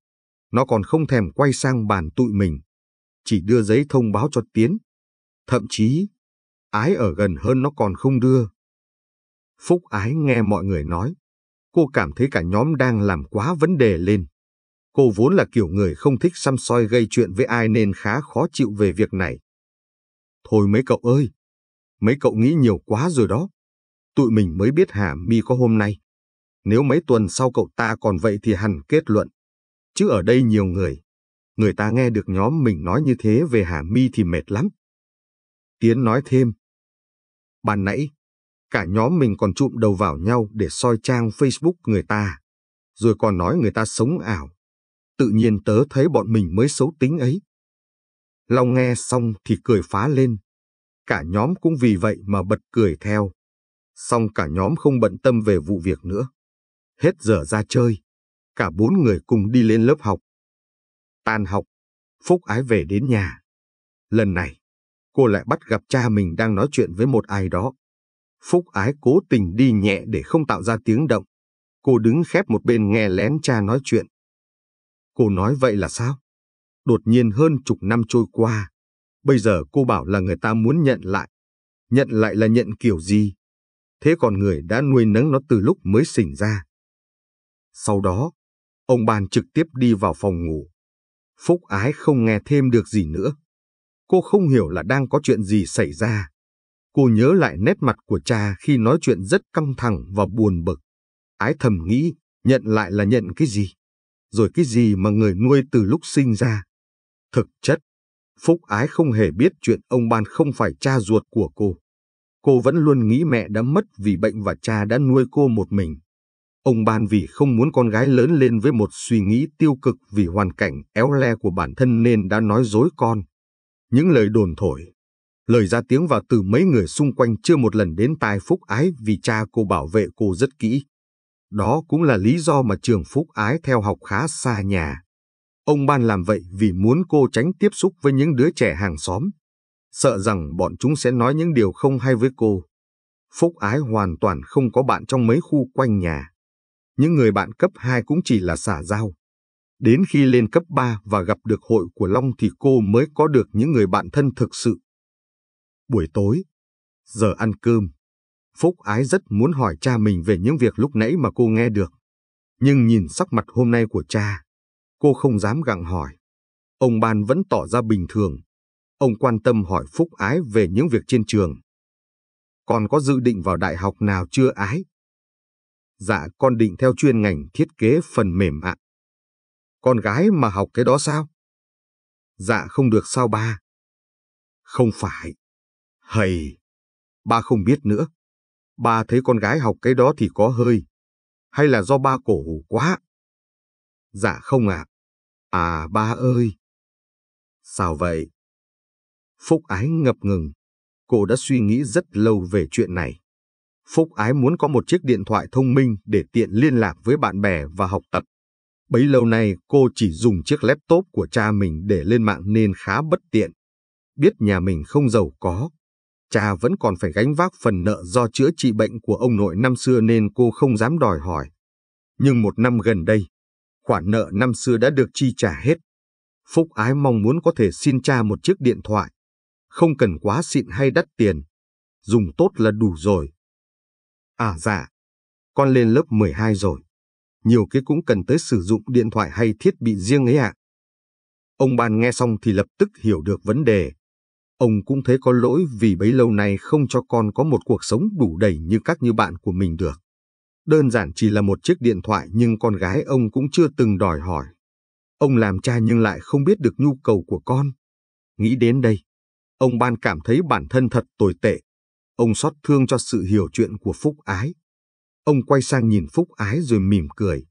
nó còn không thèm quay sang bàn tụi mình, chỉ đưa giấy thông báo cho tiến. Thậm chí, ái ở gần hơn nó còn không đưa. Phúc ái nghe mọi người nói, Cô cảm thấy cả nhóm đang làm quá vấn đề lên. Cô vốn là kiểu người không thích xăm soi gây chuyện với ai nên khá khó chịu về việc này. Thôi mấy cậu ơi, mấy cậu nghĩ nhiều quá rồi đó. Tụi mình mới biết Hà Mi có hôm nay. Nếu mấy tuần sau cậu ta còn vậy thì hẳn kết luận. Chứ ở đây nhiều người, người ta nghe được nhóm mình nói như thế về Hà Mi thì mệt lắm. Tiến nói thêm. Bạn nãy, Cả nhóm mình còn chụm đầu vào nhau để soi trang Facebook người ta, rồi còn nói người ta sống ảo. Tự nhiên tớ thấy bọn mình mới xấu tính ấy. Long nghe xong thì cười phá lên. Cả nhóm cũng vì vậy mà bật cười theo. Xong cả nhóm không bận tâm về vụ việc nữa. Hết giờ ra chơi, cả bốn người cùng đi lên lớp học. Tan học, Phúc Ái về đến nhà. Lần này, cô lại bắt gặp cha mình đang nói chuyện với một ai đó. Phúc Ái cố tình đi nhẹ để không tạo ra tiếng động. Cô đứng khép một bên nghe lén cha nói chuyện. Cô nói vậy là sao? Đột nhiên hơn chục năm trôi qua, bây giờ cô bảo là người ta muốn nhận lại. Nhận lại là nhận kiểu gì? Thế còn người đã nuôi nấng nó từ lúc mới sinh ra. Sau đó, ông bàn trực tiếp đi vào phòng ngủ. Phúc Ái không nghe thêm được gì nữa. Cô không hiểu là đang có chuyện gì xảy ra. Cô nhớ lại nét mặt của cha khi nói chuyện rất căng thẳng và buồn bực. Ái thầm nghĩ, nhận lại là nhận cái gì? Rồi cái gì mà người nuôi từ lúc sinh ra? Thực chất, Phúc Ái không hề biết chuyện ông Ban không phải cha ruột của cô. Cô vẫn luôn nghĩ mẹ đã mất vì bệnh và cha đã nuôi cô một mình. Ông Ban vì không muốn con gái lớn lên với một suy nghĩ tiêu cực vì hoàn cảnh éo le của bản thân nên đã nói dối con. Những lời đồn thổi, Lời ra tiếng vào từ mấy người xung quanh chưa một lần đến tai Phúc Ái vì cha cô bảo vệ cô rất kỹ. Đó cũng là lý do mà trường Phúc Ái theo học khá xa nhà. Ông Ban làm vậy vì muốn cô tránh tiếp xúc với những đứa trẻ hàng xóm. Sợ rằng bọn chúng sẽ nói những điều không hay với cô. Phúc Ái hoàn toàn không có bạn trong mấy khu quanh nhà. Những người bạn cấp 2 cũng chỉ là xả dao. Đến khi lên cấp 3 và gặp được hội của Long thì cô mới có được những người bạn thân thực sự buổi tối, giờ ăn cơm, Phúc Ái rất muốn hỏi cha mình về những việc lúc nãy mà cô nghe được. Nhưng nhìn sắc mặt hôm nay của cha, cô không dám gặng hỏi. Ông Ban vẫn tỏ ra bình thường. Ông quan tâm hỏi Phúc Ái về những việc trên trường. Con có dự định vào đại học nào chưa Ái? Dạ con định theo chuyên ngành thiết kế phần mềm ạ. Con gái mà học cái đó sao? Dạ không được sao ba. Không phải. Hầy! Ba không biết nữa. Ba thấy con gái học cái đó thì có hơi. Hay là do ba cổ hủ quá? Dạ không ạ. À. à ba ơi! Sao vậy? Phúc Ái ngập ngừng. Cô đã suy nghĩ rất lâu về chuyện này. Phúc Ái muốn có một chiếc điện thoại thông minh để tiện liên lạc với bạn bè và học tập. Bấy lâu nay cô chỉ dùng chiếc laptop của cha mình để lên mạng nên khá bất tiện. Biết nhà mình không giàu có, cha vẫn còn phải gánh vác phần nợ do chữa trị bệnh của ông nội năm xưa nên cô không dám đòi hỏi. Nhưng một năm gần đây, khoản nợ năm xưa đã được chi trả hết. Phúc Ái mong muốn có thể xin cha một chiếc điện thoại. Không cần quá xịn hay đắt tiền. Dùng tốt là đủ rồi. À dạ, con lên lớp 12 rồi. Nhiều cái cũng cần tới sử dụng điện thoại hay thiết bị riêng ấy ạ. Ông Ban nghe xong thì lập tức hiểu được vấn đề. Ông cũng thấy có lỗi vì bấy lâu nay không cho con có một cuộc sống đủ đầy như các như bạn của mình được. Đơn giản chỉ là một chiếc điện thoại nhưng con gái ông cũng chưa từng đòi hỏi. Ông làm cha nhưng lại không biết được nhu cầu của con. Nghĩ đến đây, ông Ban cảm thấy bản thân thật tồi tệ. Ông xót thương cho sự hiểu chuyện của Phúc Ái. Ông quay sang nhìn Phúc Ái rồi mỉm cười.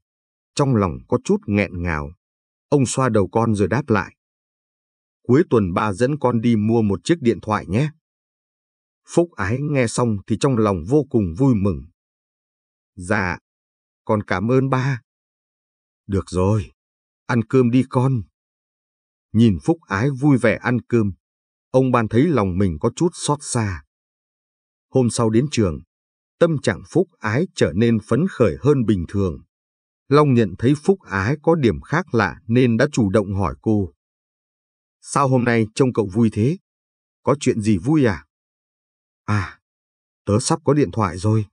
Trong lòng có chút nghẹn ngào. Ông xoa đầu con rồi đáp lại. Cuối tuần ba dẫn con đi mua một chiếc điện thoại nhé. Phúc Ái nghe xong thì trong lòng vô cùng vui mừng. Dạ, con cảm ơn ba. Được rồi, ăn cơm đi con. Nhìn Phúc Ái vui vẻ ăn cơm, ông ban thấy lòng mình có chút xót xa. Hôm sau đến trường, tâm trạng Phúc Ái trở nên phấn khởi hơn bình thường. Long nhận thấy Phúc Ái có điểm khác lạ nên đã chủ động hỏi cô. Sao hôm nay trông cậu vui thế? Có chuyện gì vui à? À, tớ sắp có điện thoại rồi.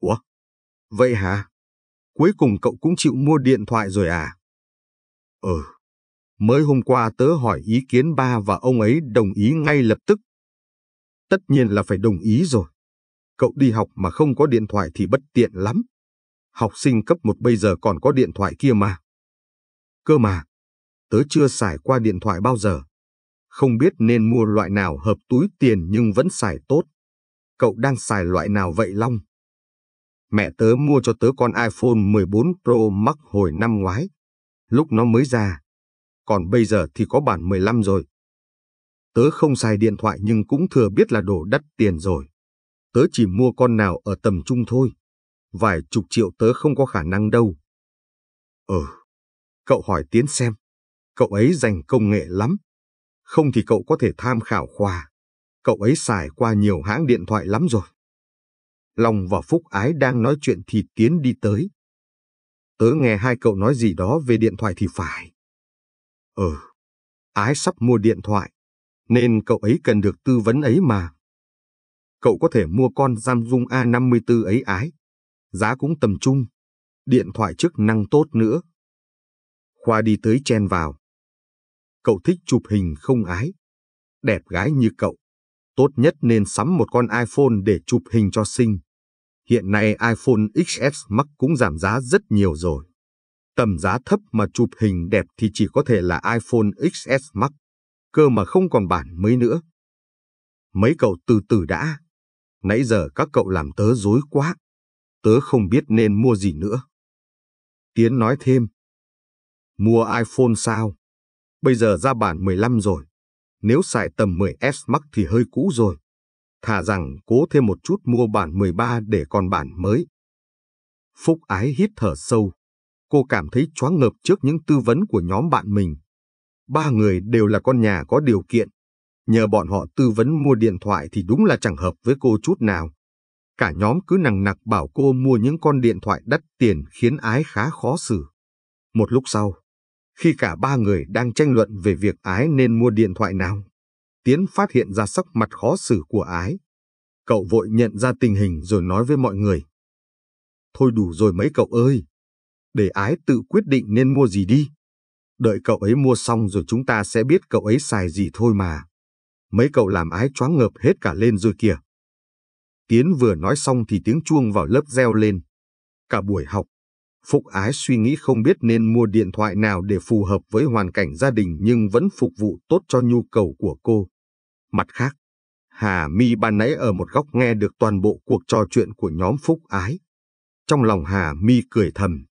Ủa? Vậy hả? Cuối cùng cậu cũng chịu mua điện thoại rồi à? Ừ. Mới hôm qua tớ hỏi ý kiến ba và ông ấy đồng ý ngay lập tức. Tất nhiên là phải đồng ý rồi. Cậu đi học mà không có điện thoại thì bất tiện lắm. Học sinh cấp một bây giờ còn có điện thoại kia mà. Cơ mà, tớ chưa xài qua điện thoại bao giờ. Không biết nên mua loại nào hợp túi tiền nhưng vẫn xài tốt. Cậu đang xài loại nào vậy Long? Mẹ tớ mua cho tớ con iPhone 14 Pro Max hồi năm ngoái. Lúc nó mới ra. Còn bây giờ thì có bản 15 rồi. Tớ không xài điện thoại nhưng cũng thừa biết là đổ đắt tiền rồi. Tớ chỉ mua con nào ở tầm trung thôi. Vài chục triệu tớ không có khả năng đâu. ờ, cậu hỏi Tiến xem. Cậu ấy dành công nghệ lắm. Không thì cậu có thể tham khảo khoa. Cậu ấy xài qua nhiều hãng điện thoại lắm rồi. Long và Phúc Ái đang nói chuyện thì Tiến đi tới. Tớ nghe hai cậu nói gì đó về điện thoại thì phải. Ừ, Ái sắp mua điện thoại, nên cậu ấy cần được tư vấn ấy mà. Cậu có thể mua con Samsung A54 ấy Ái. Giá cũng tầm trung, điện thoại chức năng tốt nữa. Khoa đi tới chen vào. Cậu thích chụp hình không ái. Đẹp gái như cậu, tốt nhất nên sắm một con iPhone để chụp hình cho xinh. Hiện nay iPhone XS Max cũng giảm giá rất nhiều rồi. Tầm giá thấp mà chụp hình đẹp thì chỉ có thể là iPhone XS Max, cơ mà không còn bản mới nữa. Mấy cậu từ từ đã. Nãy giờ các cậu làm tớ dối quá. Tớ không biết nên mua gì nữa. Tiến nói thêm. Mua iPhone sao? Bây giờ ra bản 15 rồi. Nếu xài tầm 10S Max thì hơi cũ rồi. thả rằng cố thêm một chút mua bản 13 để còn bản mới. Phúc Ái hít thở sâu. Cô cảm thấy choáng ngợp trước những tư vấn của nhóm bạn mình. Ba người đều là con nhà có điều kiện. Nhờ bọn họ tư vấn mua điện thoại thì đúng là chẳng hợp với cô chút nào. Cả nhóm cứ nằng nặc bảo cô mua những con điện thoại đắt tiền khiến ái khá khó xử. Một lúc sau, khi cả ba người đang tranh luận về việc ái nên mua điện thoại nào. Tiến phát hiện ra sắc mặt khó xử của ái. Cậu vội nhận ra tình hình rồi nói với mọi người. Thôi đủ rồi mấy cậu ơi. Để ái tự quyết định nên mua gì đi. Đợi cậu ấy mua xong rồi chúng ta sẽ biết cậu ấy xài gì thôi mà. Mấy cậu làm ái choáng ngợp hết cả lên rồi kìa. Tiến vừa nói xong thì tiếng chuông vào lớp reo lên. Cả buổi học Phúc Ái suy nghĩ không biết nên mua điện thoại nào để phù hợp với hoàn cảnh gia đình nhưng vẫn phục vụ tốt cho nhu cầu của cô. Mặt khác, Hà Mi ban nãy ở một góc nghe được toàn bộ cuộc trò chuyện của nhóm Phúc Ái. Trong lòng Hà Mi cười thầm,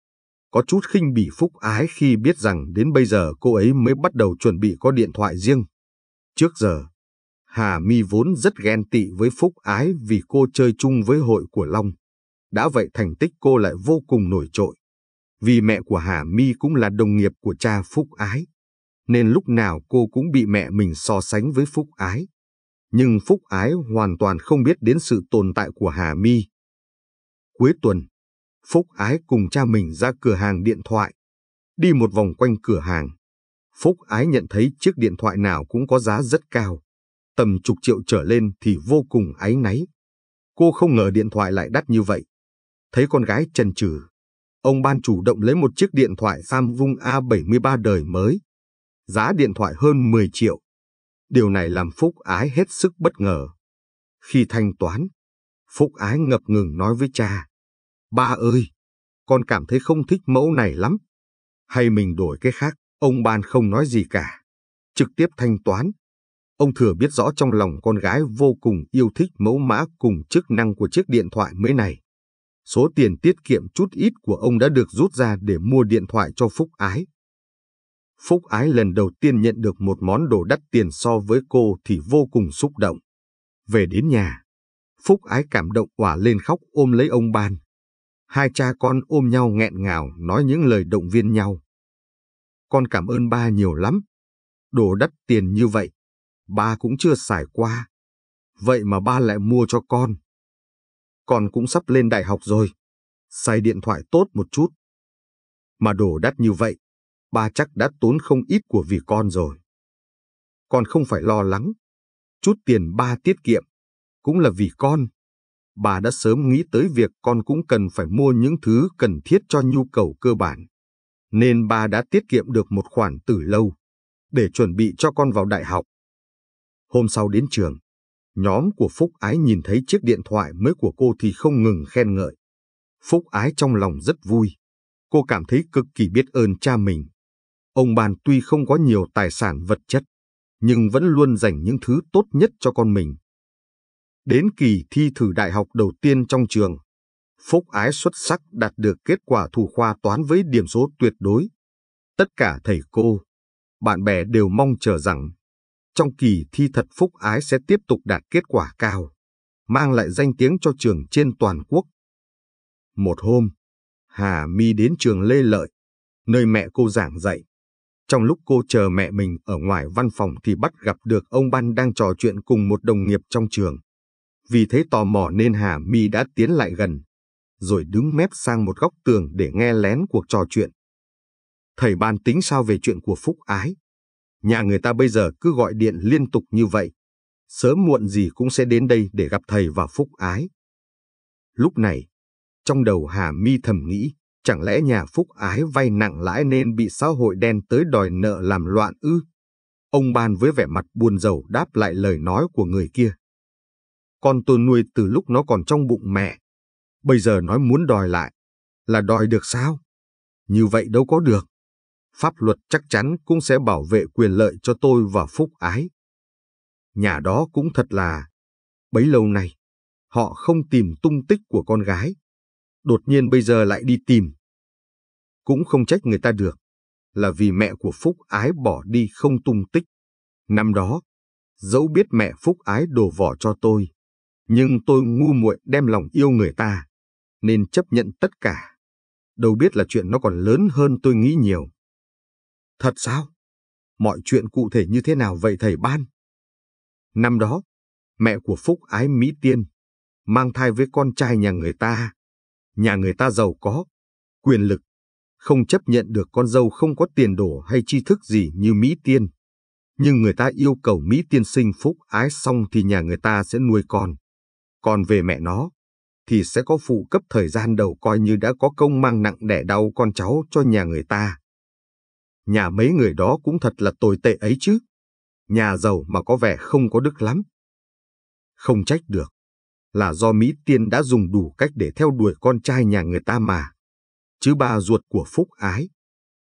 có chút khinh bỉ Phúc Ái khi biết rằng đến bây giờ cô ấy mới bắt đầu chuẩn bị có điện thoại riêng. Trước giờ, Hà Mi vốn rất ghen tị với Phúc Ái vì cô chơi chung với hội của Long. Đã vậy thành tích cô lại vô cùng nổi trội. Vì mẹ của Hà Mi cũng là đồng nghiệp của cha Phúc Ái, nên lúc nào cô cũng bị mẹ mình so sánh với Phúc Ái. Nhưng Phúc Ái hoàn toàn không biết đến sự tồn tại của Hà Mi. Cuối tuần, Phúc Ái cùng cha mình ra cửa hàng điện thoại. Đi một vòng quanh cửa hàng, Phúc Ái nhận thấy chiếc điện thoại nào cũng có giá rất cao. Tầm chục triệu trở lên thì vô cùng áy náy. Cô không ngờ điện thoại lại đắt như vậy. Thấy con gái trần trừ, ông Ban chủ động lấy một chiếc điện thoại Samsung A73 đời mới. Giá điện thoại hơn 10 triệu. Điều này làm Phúc Ái hết sức bất ngờ. Khi thanh toán, Phúc Ái ngập ngừng nói với cha. Ba ơi, con cảm thấy không thích mẫu này lắm. Hay mình đổi cái khác, ông Ban không nói gì cả. Trực tiếp thanh toán. Ông thừa biết rõ trong lòng con gái vô cùng yêu thích mẫu mã cùng chức năng của chiếc điện thoại mới này số tiền tiết kiệm chút ít của ông đã được rút ra để mua điện thoại cho Phúc Ái. Phúc Ái lần đầu tiên nhận được một món đồ đắt tiền so với cô thì vô cùng xúc động. Về đến nhà, Phúc Ái cảm động quả lên khóc ôm lấy ông Ban. Hai cha con ôm nhau nghẹn ngào nói những lời động viên nhau. Con cảm ơn ba nhiều lắm. Đồ đắt tiền như vậy, ba cũng chưa xài qua. Vậy mà ba lại mua cho con con cũng sắp lên đại học rồi. Xài điện thoại tốt một chút. Mà đồ đắt như vậy, ba chắc đã tốn không ít của vì con rồi. Con không phải lo lắng. Chút tiền ba tiết kiệm, cũng là vì con. Bà đã sớm nghĩ tới việc con cũng cần phải mua những thứ cần thiết cho nhu cầu cơ bản. Nên bà đã tiết kiệm được một khoản từ lâu, để chuẩn bị cho con vào đại học. Hôm sau đến trường, nhóm của Phúc Ái nhìn thấy chiếc điện thoại mới của cô thì không ngừng khen ngợi. Phúc Ái trong lòng rất vui. Cô cảm thấy cực kỳ biết ơn cha mình. Ông Bàn tuy không có nhiều tài sản vật chất, nhưng vẫn luôn dành những thứ tốt nhất cho con mình. Đến kỳ thi thử đại học đầu tiên trong trường, Phúc Ái xuất sắc đạt được kết quả thủ khoa toán với điểm số tuyệt đối. Tất cả thầy cô, bạn bè đều mong chờ rằng trong kỳ thi thật phúc ái sẽ tiếp tục đạt kết quả cao, mang lại danh tiếng cho trường trên toàn quốc. Một hôm, Hà my đến trường Lê Lợi, nơi mẹ cô giảng dạy. Trong lúc cô chờ mẹ mình ở ngoài văn phòng thì bắt gặp được ông Ban đang trò chuyện cùng một đồng nghiệp trong trường. Vì thế tò mò nên Hà my đã tiến lại gần, rồi đứng mép sang một góc tường để nghe lén cuộc trò chuyện. Thầy Ban tính sao về chuyện của Phúc Ái? Nhà người ta bây giờ cứ gọi điện liên tục như vậy. Sớm muộn gì cũng sẽ đến đây để gặp thầy và phúc ái. Lúc này, trong đầu Hà Mi thầm nghĩ, chẳng lẽ nhà phúc ái vay nặng lãi nên bị xã hội đen tới đòi nợ làm loạn ư? Ông Ban với vẻ mặt buồn rầu đáp lại lời nói của người kia. Con tôi nuôi từ lúc nó còn trong bụng mẹ. Bây giờ nói muốn đòi lại, là đòi được sao? Như vậy đâu có được pháp luật chắc chắn cũng sẽ bảo vệ quyền lợi cho tôi và Phúc Ái. Nhà đó cũng thật là, bấy lâu nay, họ không tìm tung tích của con gái, đột nhiên bây giờ lại đi tìm. Cũng không trách người ta được, là vì mẹ của Phúc Ái bỏ đi không tung tích. Năm đó, dẫu biết mẹ Phúc Ái đổ vỏ cho tôi, nhưng tôi ngu muội đem lòng yêu người ta, nên chấp nhận tất cả. Đâu biết là chuyện nó còn lớn hơn tôi nghĩ nhiều. Thật sao? Mọi chuyện cụ thể như thế nào vậy thầy Ban? Năm đó, mẹ của Phúc ái Mỹ Tiên, mang thai với con trai nhà người ta. Nhà người ta giàu có, quyền lực, không chấp nhận được con dâu không có tiền đồ hay tri thức gì như Mỹ Tiên. Nhưng người ta yêu cầu Mỹ Tiên sinh Phúc ái xong thì nhà người ta sẽ nuôi con. Còn về mẹ nó, thì sẽ có phụ cấp thời gian đầu coi như đã có công mang nặng đẻ đau con cháu cho nhà người ta nhà mấy người đó cũng thật là tồi tệ ấy chứ. Nhà giàu mà có vẻ không có đức lắm. Không trách được, là do Mỹ Tiên đã dùng đủ cách để theo đuổi con trai nhà người ta mà. Chứ bà ruột của Phúc Ái,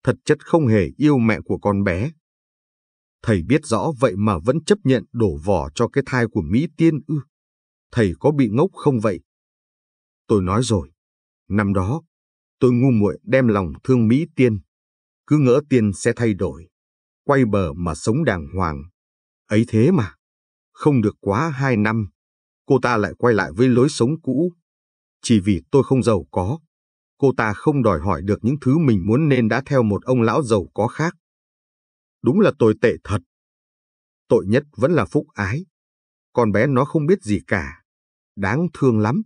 thật chất không hề yêu mẹ của con bé. Thầy biết rõ vậy mà vẫn chấp nhận đổ vỏ cho cái thai của Mỹ Tiên ư. Thầy có bị ngốc không vậy? Tôi nói rồi, năm đó, tôi ngu muội đem lòng thương Mỹ Tiên cứ ngỡ tiên sẽ thay đổi, quay bờ mà sống đàng hoàng. Ấy thế mà, không được quá hai năm, cô ta lại quay lại với lối sống cũ. Chỉ vì tôi không giàu có, cô ta không đòi hỏi được những thứ mình muốn nên đã theo một ông lão giàu có khác. Đúng là tồi tệ thật. Tội nhất vẫn là Phúc Ái. Con bé nó không biết gì cả. Đáng thương lắm.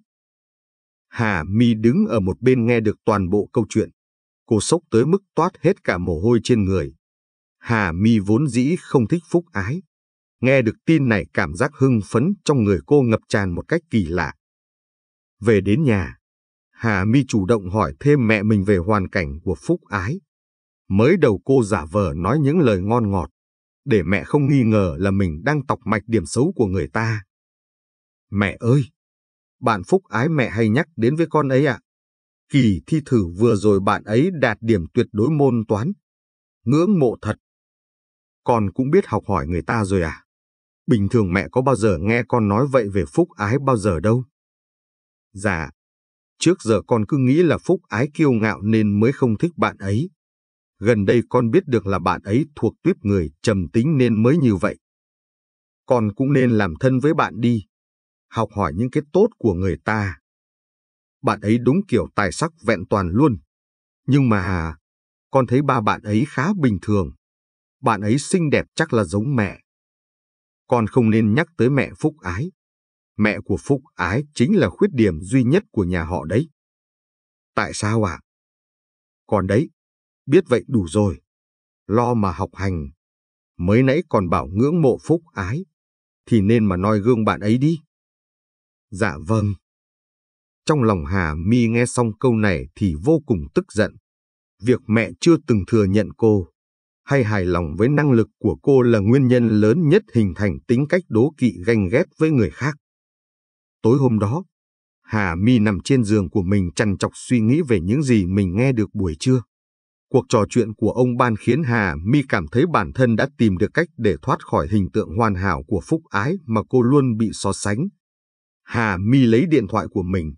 Hà Mi đứng ở một bên nghe được toàn bộ câu chuyện. Cô sốc tới mức toát hết cả mồ hôi trên người. Hà Mi vốn dĩ không thích phúc ái. Nghe được tin này cảm giác hưng phấn trong người cô ngập tràn một cách kỳ lạ. Về đến nhà, Hà Mi chủ động hỏi thêm mẹ mình về hoàn cảnh của Phúc Ái. Mới đầu cô giả vờ nói những lời ngon ngọt, để mẹ không nghi ngờ là mình đang tọc mạch điểm xấu của người ta. Mẹ ơi! Bạn Phúc Ái mẹ hay nhắc đến với con ấy ạ. À? Kỳ thi thử vừa rồi bạn ấy đạt điểm tuyệt đối môn toán. Ngưỡng mộ thật. Con cũng biết học hỏi người ta rồi à? Bình thường mẹ có bao giờ nghe con nói vậy về Phúc Ái bao giờ đâu? Dạ, trước giờ con cứ nghĩ là Phúc Ái kiêu ngạo nên mới không thích bạn ấy. Gần đây con biết được là bạn ấy thuộc tuyếp người trầm tính nên mới như vậy. Con cũng nên làm thân với bạn đi, học hỏi những cái tốt của người ta, bạn ấy đúng kiểu tài sắc vẹn toàn luôn. Nhưng mà, con thấy ba bạn ấy khá bình thường. Bạn ấy xinh đẹp chắc là giống mẹ. Con không nên nhắc tới mẹ Phúc Ái. Mẹ của Phúc Ái chính là khuyết điểm duy nhất của nhà họ đấy. Tại sao ạ? Còn đấy, biết vậy đủ rồi. Lo mà học hành. Mới nãy còn bảo ngưỡng mộ Phúc Ái. Thì nên mà noi gương bạn ấy đi. Dạ vâng. Trong lòng Hà Mi nghe xong câu này thì vô cùng tức giận. Việc mẹ chưa từng thừa nhận cô, hay hài lòng với năng lực của cô là nguyên nhân lớn nhất hình thành tính cách đố kỵ ganh ghét với người khác. Tối hôm đó, Hà Mi nằm trên giường của mình chằn chọc suy nghĩ về những gì mình nghe được buổi trưa. Cuộc trò chuyện của ông Ban khiến Hà Mi cảm thấy bản thân đã tìm được cách để thoát khỏi hình tượng hoàn hảo của Phúc Ái mà cô luôn bị so sánh. Hà Mi lấy điện thoại của mình,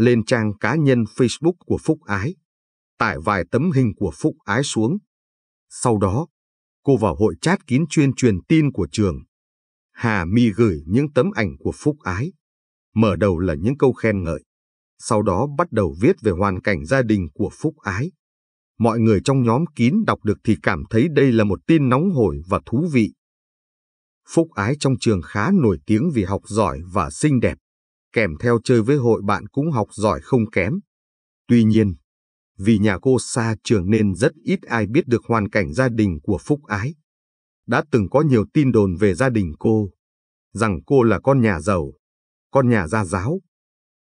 lên trang cá nhân Facebook của Phúc Ái, tải vài tấm hình của Phúc Ái xuống. Sau đó, cô vào hội chat kín chuyên truyền tin của trường. Hà my gửi những tấm ảnh của Phúc Ái. Mở đầu là những câu khen ngợi. Sau đó bắt đầu viết về hoàn cảnh gia đình của Phúc Ái. Mọi người trong nhóm kín đọc được thì cảm thấy đây là một tin nóng hổi và thú vị. Phúc Ái trong trường khá nổi tiếng vì học giỏi và xinh đẹp kèm theo chơi với hội bạn cũng học giỏi không kém. Tuy nhiên, vì nhà cô xa trường nên rất ít ai biết được hoàn cảnh gia đình của Phúc Ái. Đã từng có nhiều tin đồn về gia đình cô, rằng cô là con nhà giàu, con nhà gia giáo.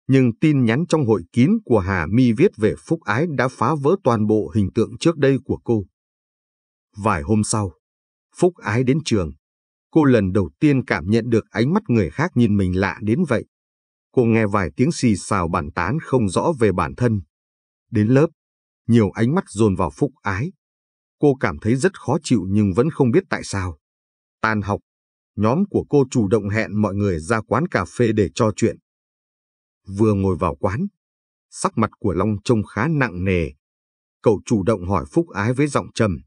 Nhưng tin nhắn trong hội kín của Hà Mi viết về Phúc Ái đã phá vỡ toàn bộ hình tượng trước đây của cô. Vài hôm sau, Phúc Ái đến trường. Cô lần đầu tiên cảm nhận được ánh mắt người khác nhìn mình lạ đến vậy cô nghe vài tiếng xì xào bàn tán không rõ về bản thân. Đến lớp, nhiều ánh mắt dồn vào Phúc Ái. Cô cảm thấy rất khó chịu nhưng vẫn không biết tại sao. Tan học, nhóm của cô chủ động hẹn mọi người ra quán cà phê để trò chuyện. Vừa ngồi vào quán, sắc mặt của Long trông khá nặng nề. Cậu chủ động hỏi Phúc Ái với giọng trầm.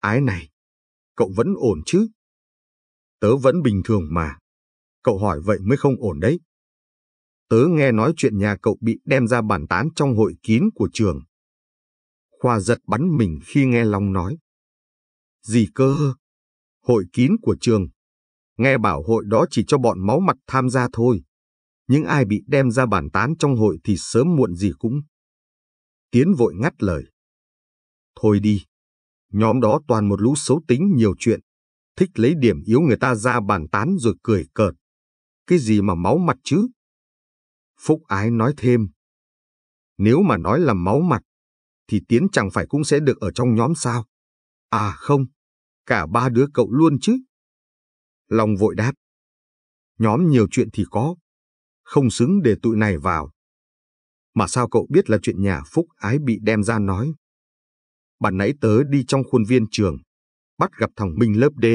Ái này, cậu vẫn ổn chứ? Tớ vẫn bình thường mà. Cậu hỏi vậy mới không ổn đấy tớ nghe nói chuyện nhà cậu bị đem ra bàn tán trong hội kín của trường. Khoa giật bắn mình khi nghe Long nói. Gì cơ? Hội kín của trường. Nghe bảo hội đó chỉ cho bọn máu mặt tham gia thôi. Những ai bị đem ra bàn tán trong hội thì sớm muộn gì cũng. Tiến vội ngắt lời. Thôi đi. Nhóm đó toàn một lũ xấu tính nhiều chuyện. Thích lấy điểm yếu người ta ra bàn tán rồi cười cợt. Cái gì mà máu mặt chứ? Phúc Ái nói thêm. Nếu mà nói là máu mặt, thì Tiến chẳng phải cũng sẽ được ở trong nhóm sao? À không, cả ba đứa cậu luôn chứ. Long vội đáp. Nhóm nhiều chuyện thì có, không xứng để tụi này vào. Mà sao cậu biết là chuyện nhà Phúc Ái bị đem ra nói? Bạn nãy tớ đi trong khuôn viên trường, bắt gặp thằng Minh lớp D,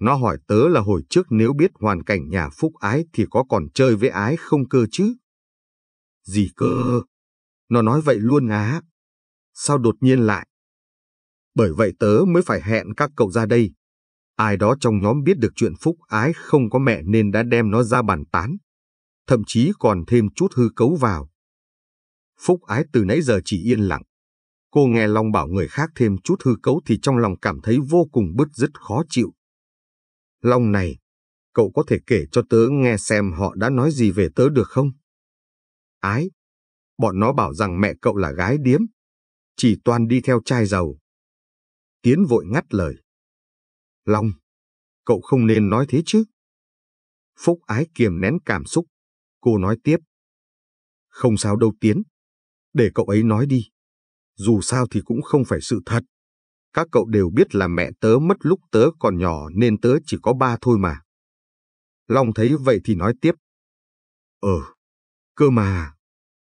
nó hỏi tớ là hồi trước nếu biết hoàn cảnh nhà Phúc Ái thì có còn chơi với Ái không cơ chứ? Gì cơ? Nó nói vậy luôn á. Sao đột nhiên lại? Bởi vậy tớ mới phải hẹn các cậu ra đây. Ai đó trong nhóm biết được chuyện Phúc Ái không có mẹ nên đã đem nó ra bàn tán. Thậm chí còn thêm chút hư cấu vào. Phúc Ái từ nãy giờ chỉ yên lặng. Cô nghe Long bảo người khác thêm chút hư cấu thì trong lòng cảm thấy vô cùng bứt rứt khó chịu. Long này, cậu có thể kể cho tớ nghe xem họ đã nói gì về tớ được không? Ái, bọn nó bảo rằng mẹ cậu là gái điếm, chỉ toàn đi theo trai giàu. Tiến vội ngắt lời. Long, cậu không nên nói thế chứ. Phúc ái kiềm nén cảm xúc, cô nói tiếp. Không sao đâu Tiến, để cậu ấy nói đi. Dù sao thì cũng không phải sự thật. Các cậu đều biết là mẹ tớ mất lúc tớ còn nhỏ nên tớ chỉ có ba thôi mà. Long thấy vậy thì nói tiếp. ờ cơ mà,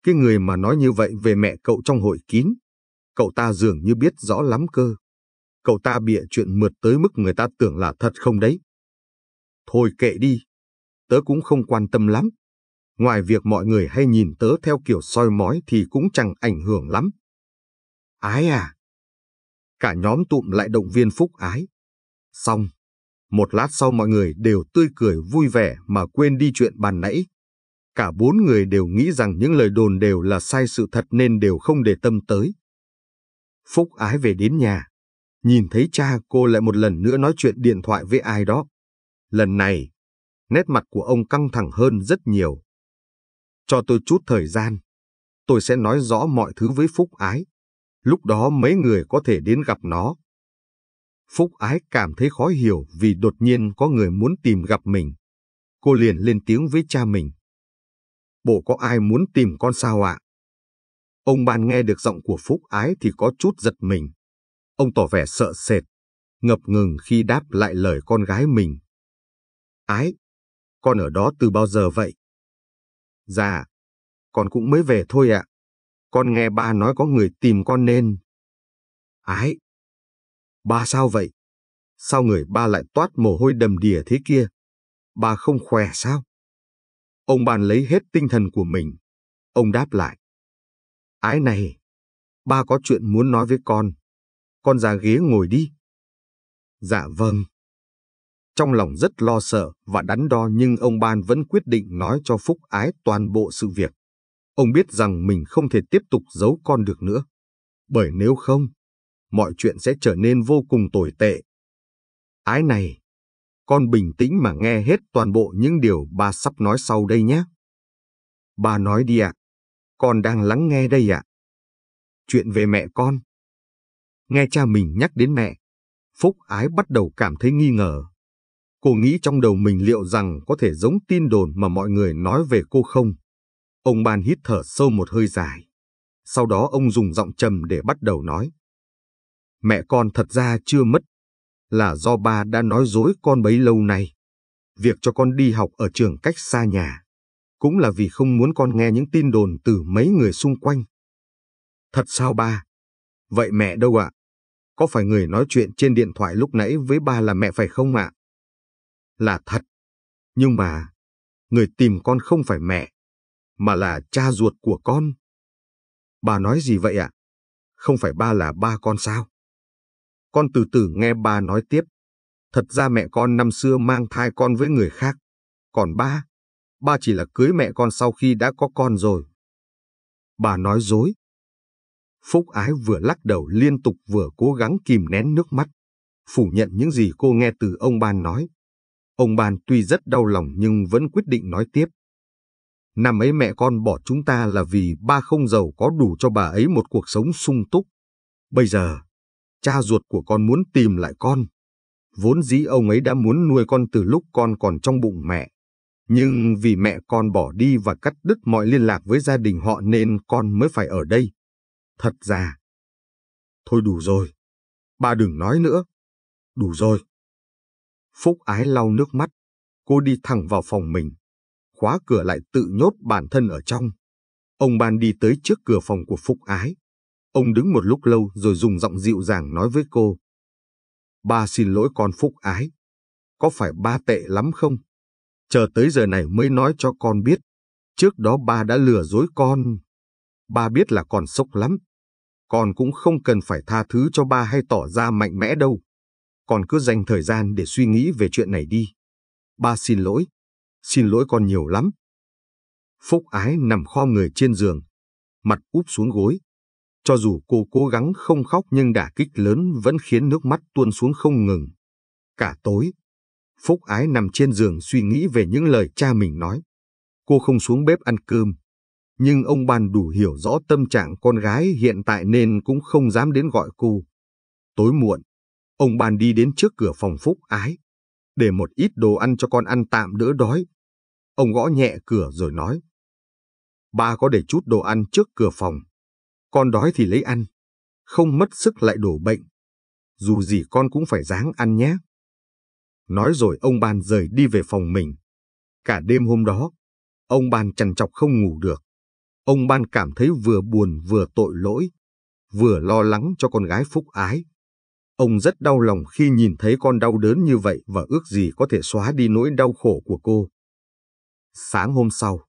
cái người mà nói như vậy về mẹ cậu trong hội kín, cậu ta dường như biết rõ lắm cơ. Cậu ta bịa chuyện mượt tới mức người ta tưởng là thật không đấy. Thôi kệ đi, tớ cũng không quan tâm lắm. Ngoài việc mọi người hay nhìn tớ theo kiểu soi mói thì cũng chẳng ảnh hưởng lắm. Ái à, Cả nhóm tụm lại động viên Phúc Ái. Xong, một lát sau mọi người đều tươi cười vui vẻ mà quên đi chuyện bàn nãy. Cả bốn người đều nghĩ rằng những lời đồn đều là sai sự thật nên đều không để tâm tới. Phúc Ái về đến nhà, nhìn thấy cha cô lại một lần nữa nói chuyện điện thoại với ai đó. Lần này, nét mặt của ông căng thẳng hơn rất nhiều. Cho tôi chút thời gian, tôi sẽ nói rõ mọi thứ với Phúc Ái lúc đó mấy người có thể đến gặp nó. Phúc Ái cảm thấy khó hiểu vì đột nhiên có người muốn tìm gặp mình. Cô liền lên tiếng với cha mình. Bộ có ai muốn tìm con sao ạ? Ông ban nghe được giọng của Phúc Ái thì có chút giật mình. Ông tỏ vẻ sợ sệt, ngập ngừng khi đáp lại lời con gái mình. Ái, con ở đó từ bao giờ vậy? Dạ, con cũng mới về thôi ạ. À. Con nghe ba nói có người tìm con nên. Ái! Ba sao vậy? Sao người ba lại toát mồ hôi đầm đìa thế kia? Ba không khỏe sao? Ông bàn lấy hết tinh thần của mình. Ông đáp lại. Ái này! Ba có chuyện muốn nói với con. Con ra ghế ngồi đi. Dạ vâng. Trong lòng rất lo sợ và đắn đo nhưng ông Ban vẫn quyết định nói cho Phúc Ái toàn bộ sự việc. Ông biết rằng mình không thể tiếp tục giấu con được nữa, bởi nếu không, mọi chuyện sẽ trở nên vô cùng tồi tệ. Ái này, con bình tĩnh mà nghe hết toàn bộ những điều ba sắp nói sau đây nhé. Ba nói đi ạ, con đang lắng nghe đây ạ. Chuyện về mẹ con. Nghe cha mình nhắc đến mẹ, Phúc Ái bắt đầu cảm thấy nghi ngờ. Cô nghĩ trong đầu mình liệu rằng có thể giống tin đồn mà mọi người nói về cô không. Ông Ban hít thở sâu một hơi dài. Sau đó ông dùng giọng trầm để bắt đầu nói. Mẹ con thật ra chưa mất. Là do ba đã nói dối con bấy lâu nay. Việc cho con đi học ở trường cách xa nhà. Cũng là vì không muốn con nghe những tin đồn từ mấy người xung quanh. Thật sao ba? Vậy mẹ đâu ạ? À? Có phải người nói chuyện trên điện thoại lúc nãy với ba là mẹ phải không ạ? À? Là thật. Nhưng mà, người tìm con không phải mẹ, mà là cha ruột của con. Bà nói gì vậy ạ? Không phải ba là ba con sao? Con từ từ nghe ba nói tiếp. Thật ra mẹ con năm xưa mang thai con với người khác. Còn ba, ba chỉ là cưới mẹ con sau khi đã có con rồi. Bà nói dối. Phúc Ái vừa lắc đầu liên tục vừa cố gắng kìm nén nước mắt, phủ nhận những gì cô nghe từ ông Ban nói. Ông Ban tuy rất đau lòng nhưng vẫn quyết định nói tiếp. Năm ấy mẹ con bỏ chúng ta là vì ba không giàu có đủ cho bà ấy một cuộc sống sung túc. Bây giờ, cha ruột của con muốn tìm lại con. Vốn dĩ ông ấy đã muốn nuôi con từ lúc con còn trong bụng mẹ. Nhưng vì mẹ con bỏ đi và cắt đứt mọi liên lạc với gia đình họ nên con mới phải ở đây. Thật ra... Thôi đủ rồi. Bà đừng nói nữa. Đủ rồi. Phúc ái lau nước mắt. Cô đi thẳng vào phòng mình khóa cửa lại tự nhốt bản thân ở trong. Ông Ban đi tới trước cửa phòng của Phúc Ái. Ông đứng một lúc lâu rồi dùng giọng dịu dàng nói với cô. Ba xin lỗi con Phúc Ái. Có phải ba tệ lắm không? Chờ tới giờ này mới nói cho con biết. Trước đó ba đã lừa dối con. Ba biết là con sốc lắm. Con cũng không cần phải tha thứ cho ba hay tỏ ra mạnh mẽ đâu. Con cứ dành thời gian để suy nghĩ về chuyện này đi. Ba xin lỗi. Xin lỗi con nhiều lắm. Phúc ái nằm kho người trên giường, mặt úp xuống gối. Cho dù cô cố gắng không khóc nhưng đả kích lớn vẫn khiến nước mắt tuôn xuống không ngừng. Cả tối, Phúc ái nằm trên giường suy nghĩ về những lời cha mình nói. Cô không xuống bếp ăn cơm, nhưng ông ban đủ hiểu rõ tâm trạng con gái hiện tại nên cũng không dám đến gọi cô. Tối muộn, ông ban đi đến trước cửa phòng Phúc ái, để một ít đồ ăn cho con ăn tạm đỡ đói. Ông gõ nhẹ cửa rồi nói. Ba có để chút đồ ăn trước cửa phòng. Con đói thì lấy ăn. Không mất sức lại đổ bệnh. Dù gì con cũng phải ráng ăn nhé. Nói rồi ông ban rời đi về phòng mình. Cả đêm hôm đó, ông ban chằn chọc không ngủ được. Ông ban cảm thấy vừa buồn vừa tội lỗi, vừa lo lắng cho con gái phúc ái. Ông rất đau lòng khi nhìn thấy con đau đớn như vậy và ước gì có thể xóa đi nỗi đau khổ của cô. Sáng hôm sau,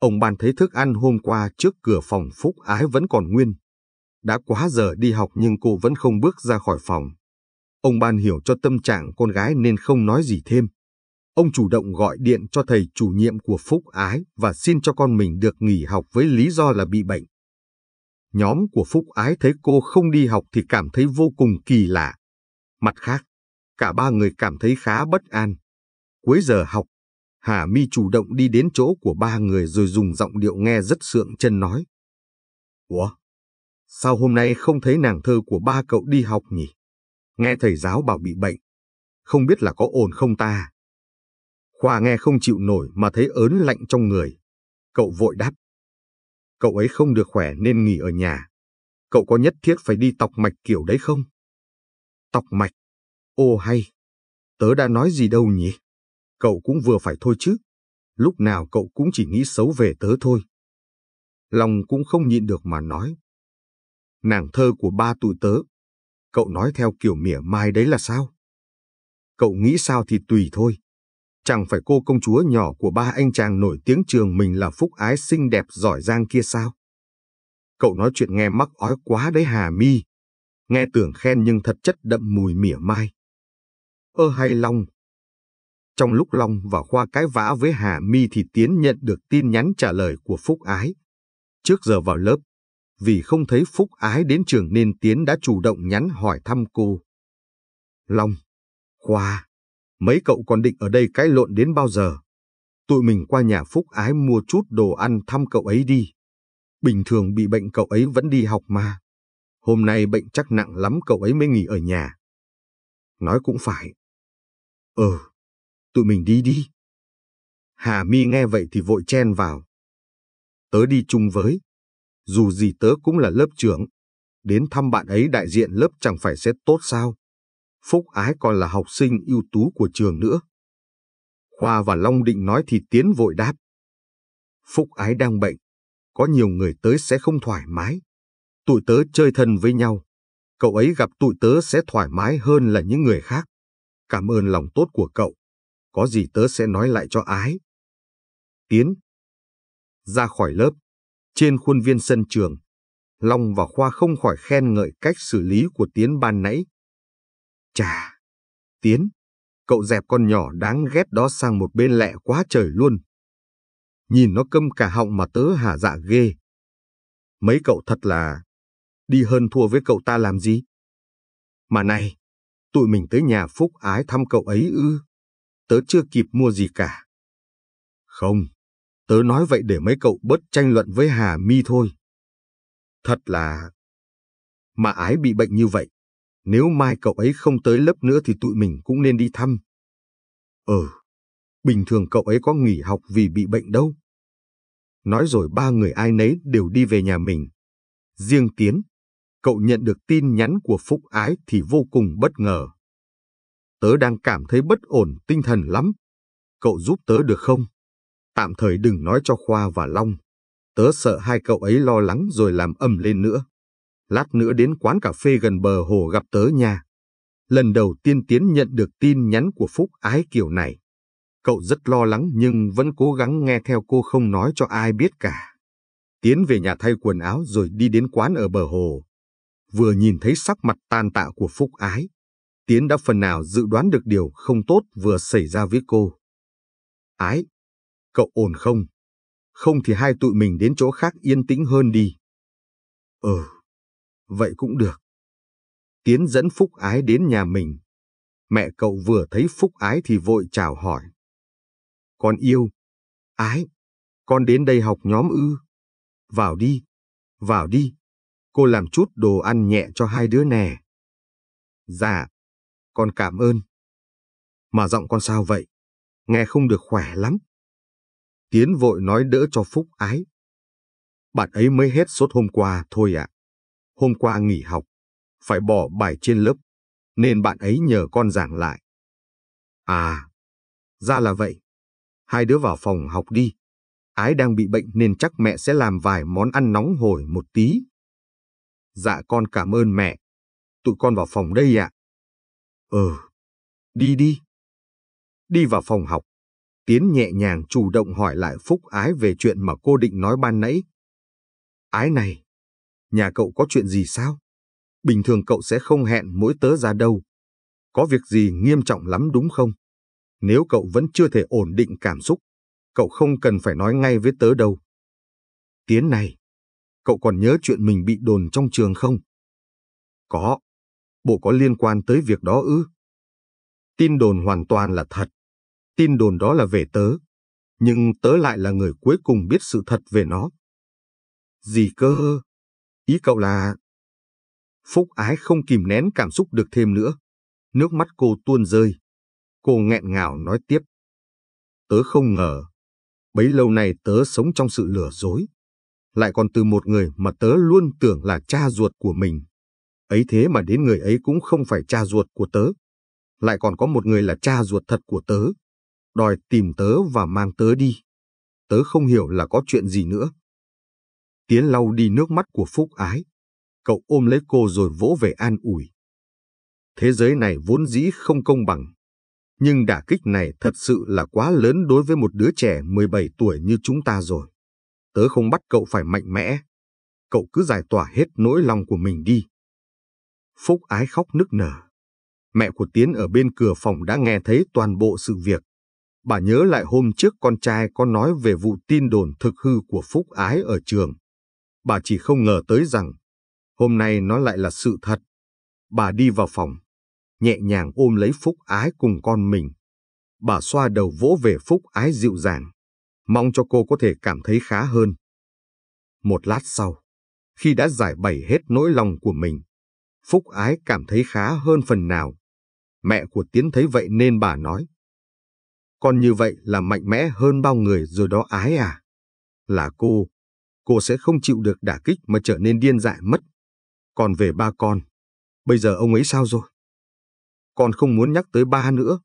ông ban thấy thức ăn hôm qua trước cửa phòng Phúc Ái vẫn còn nguyên. Đã quá giờ đi học nhưng cô vẫn không bước ra khỏi phòng. Ông ban hiểu cho tâm trạng con gái nên không nói gì thêm. Ông chủ động gọi điện cho thầy chủ nhiệm của Phúc Ái và xin cho con mình được nghỉ học với lý do là bị bệnh. Nhóm của Phúc Ái thấy cô không đi học thì cảm thấy vô cùng kỳ lạ. Mặt khác, cả ba người cảm thấy khá bất an. Cuối giờ học Hà Mi chủ động đi đến chỗ của ba người rồi dùng giọng điệu nghe rất sượng chân nói. Ủa? Sao hôm nay không thấy nàng thơ của ba cậu đi học nhỉ? Nghe thầy giáo bảo bị bệnh. Không biết là có ổn không ta? Khoa nghe không chịu nổi mà thấy ớn lạnh trong người. Cậu vội đáp. Cậu ấy không được khỏe nên nghỉ ở nhà. Cậu có nhất thiết phải đi tọc mạch kiểu đấy không? Tọc mạch? Ô hay! Tớ đã nói gì đâu nhỉ? cậu cũng vừa phải thôi chứ. Lúc nào cậu cũng chỉ nghĩ xấu về tớ thôi. Lòng cũng không nhịn được mà nói. Nàng thơ của ba tụi tớ, cậu nói theo kiểu mỉa mai đấy là sao? Cậu nghĩ sao thì tùy thôi. Chẳng phải cô công chúa nhỏ của ba anh chàng nổi tiếng trường mình là phúc ái xinh đẹp giỏi giang kia sao? Cậu nói chuyện nghe mắc ói quá đấy Hà Mi. Nghe tưởng khen nhưng thật chất đậm mùi mỉa mai. Ơ hay Long, trong lúc Long và Khoa cái vã với Hà Mi thì Tiến nhận được tin nhắn trả lời của Phúc Ái. Trước giờ vào lớp, vì không thấy Phúc Ái đến trường nên Tiến đã chủ động nhắn hỏi thăm cô. Long, Khoa, mấy cậu còn định ở đây cái lộn đến bao giờ? Tụi mình qua nhà Phúc Ái mua chút đồ ăn thăm cậu ấy đi. Bình thường bị bệnh cậu ấy vẫn đi học mà. Hôm nay bệnh chắc nặng lắm cậu ấy mới nghỉ ở nhà. Nói cũng phải. Ừ, tụi mình đi đi. Hà Mi nghe vậy thì vội chen vào. Tớ đi chung với. Dù gì tớ cũng là lớp trưởng. Đến thăm bạn ấy đại diện lớp chẳng phải sẽ tốt sao. Phúc Ái còn là học sinh ưu tú của trường nữa. Khoa và Long định nói thì Tiến vội đáp. Phúc Ái đang bệnh. Có nhiều người tới sẽ không thoải mái. Tụi tớ chơi thân với nhau. Cậu ấy gặp tụi tớ sẽ thoải mái hơn là những người khác. Cảm ơn lòng tốt của cậu có gì tớ sẽ nói lại cho ái. Tiến. Ra khỏi lớp, trên khuôn viên sân trường, Long và Khoa không khỏi khen ngợi cách xử lý của Tiến ban nãy. Chà, Tiến, cậu dẹp con nhỏ đáng ghét đó sang một bên lẹ quá trời luôn. Nhìn nó câm cả họng mà tớ hả dạ ghê. Mấy cậu thật là đi hơn thua với cậu ta làm gì? Mà này, tụi mình tới nhà Phúc Ái thăm cậu ấy ư? tớ chưa kịp mua gì cả. Không, tớ nói vậy để mấy cậu bớt tranh luận với Hà Mi thôi. Thật là... Mà ái bị bệnh như vậy, nếu mai cậu ấy không tới lớp nữa thì tụi mình cũng nên đi thăm. Ừ, bình thường cậu ấy có nghỉ học vì bị bệnh đâu. Nói rồi ba người ai nấy đều đi về nhà mình. Riêng Tiến, cậu nhận được tin nhắn của Phúc Ái thì vô cùng bất ngờ tớ đang cảm thấy bất ổn tinh thần lắm. Cậu giúp tớ được không? Tạm thời đừng nói cho Khoa và Long. Tớ sợ hai cậu ấy lo lắng rồi làm ầm lên nữa. Lát nữa đến quán cà phê gần bờ hồ gặp tớ nha. Lần đầu tiên Tiến nhận được tin nhắn của Phúc Ái kiểu này. Cậu rất lo lắng nhưng vẫn cố gắng nghe theo cô không nói cho ai biết cả. Tiến về nhà thay quần áo rồi đi đến quán ở bờ hồ. Vừa nhìn thấy sắc mặt tan tạ của Phúc Ái, Tiến đã phần nào dự đoán được điều không tốt vừa xảy ra với cô. Ái, cậu ổn không? Không thì hai tụi mình đến chỗ khác yên tĩnh hơn đi. Ừ, vậy cũng được. Tiến dẫn Phúc Ái đến nhà mình. Mẹ cậu vừa thấy Phúc Ái thì vội chào hỏi. Con yêu, Ái, con đến đây học nhóm ư. Vào đi, vào đi, cô làm chút đồ ăn nhẹ cho hai đứa nè. Dạ, con cảm ơn. Mà giọng con sao vậy? Nghe không được khỏe lắm. Tiến vội nói đỡ cho Phúc ái. Bạn ấy mới hết sốt hôm qua thôi ạ. Hôm qua nghỉ học, phải bỏ bài trên lớp, nên bạn ấy nhờ con giảng lại. À, ra là vậy. Hai đứa vào phòng học đi. Ái đang bị bệnh nên chắc mẹ sẽ làm vài món ăn nóng hổi một tí. Dạ con cảm ơn mẹ. Tụi con vào phòng đây ạ. À. Ừ, đi đi. Đi vào phòng học, Tiến nhẹ nhàng chủ động hỏi lại Phúc Ái về chuyện mà cô định nói ban nãy. Ái này, nhà cậu có chuyện gì sao? Bình thường cậu sẽ không hẹn mỗi tớ ra đâu. Có việc gì nghiêm trọng lắm đúng không? Nếu cậu vẫn chưa thể ổn định cảm xúc, cậu không cần phải nói ngay với tớ đâu. Tiến này, cậu còn nhớ chuyện mình bị đồn trong trường không? Có bộ có liên quan tới việc đó ư? Tin đồn hoàn toàn là thật. Tin đồn đó là về tớ. Nhưng tớ lại là người cuối cùng biết sự thật về nó. Gì cơ? Ý cậu là... Phúc ái không kìm nén cảm xúc được thêm nữa. Nước mắt cô tuôn rơi. Cô nghẹn ngào nói tiếp. Tớ không ngờ. Bấy lâu nay tớ sống trong sự lừa dối. Lại còn từ một người mà tớ luôn tưởng là cha ruột của mình. Ấy thế mà đến người ấy cũng không phải cha ruột của tớ. Lại còn có một người là cha ruột thật của tớ. Đòi tìm tớ và mang tớ đi. Tớ không hiểu là có chuyện gì nữa. Tiến lau đi nước mắt của Phúc Ái. Cậu ôm lấy cô rồi vỗ về an ủi. Thế giới này vốn dĩ không công bằng. Nhưng đả kích này thật sự là quá lớn đối với một đứa trẻ 17 tuổi như chúng ta rồi. Tớ không bắt cậu phải mạnh mẽ. Cậu cứ giải tỏa hết nỗi lòng của mình đi. Phúc Ái khóc nức nở. Mẹ của Tiến ở bên cửa phòng đã nghe thấy toàn bộ sự việc. Bà nhớ lại hôm trước con trai có nói về vụ tin đồn thực hư của Phúc Ái ở trường. Bà chỉ không ngờ tới rằng, hôm nay nó lại là sự thật. Bà đi vào phòng, nhẹ nhàng ôm lấy Phúc Ái cùng con mình. Bà xoa đầu vỗ về Phúc Ái dịu dàng, mong cho cô có thể cảm thấy khá hơn. Một lát sau, khi đã giải bày hết nỗi lòng của mình, Phúc Ái cảm thấy khá hơn phần nào. Mẹ của Tiến thấy vậy nên bà nói. Con như vậy là mạnh mẽ hơn bao người rồi đó ái à? Là cô, cô sẽ không chịu được đả kích mà trở nên điên dại mất. Còn về ba con, bây giờ ông ấy sao rồi? Con không muốn nhắc tới ba nữa.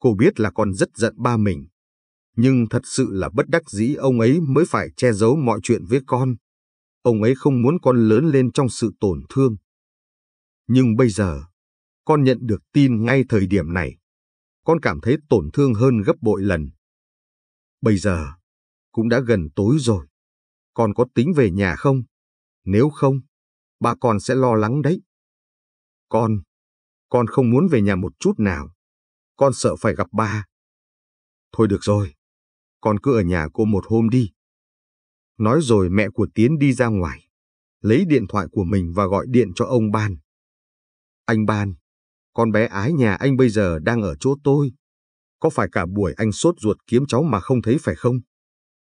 Cô biết là con rất giận ba mình, nhưng thật sự là bất đắc dĩ ông ấy mới phải che giấu mọi chuyện với con. Ông ấy không muốn con lớn lên trong sự tổn thương. Nhưng bây giờ, con nhận được tin ngay thời điểm này. Con cảm thấy tổn thương hơn gấp bội lần. Bây giờ, cũng đã gần tối rồi. Con có tính về nhà không? Nếu không, bà con sẽ lo lắng đấy. Con, con không muốn về nhà một chút nào. Con sợ phải gặp ba. Thôi được rồi, con cứ ở nhà cô một hôm đi. Nói rồi mẹ của Tiến đi ra ngoài, lấy điện thoại của mình và gọi điện cho ông Ban. Anh Ban, con bé ái nhà anh bây giờ đang ở chỗ tôi. Có phải cả buổi anh sốt ruột kiếm cháu mà không thấy phải không?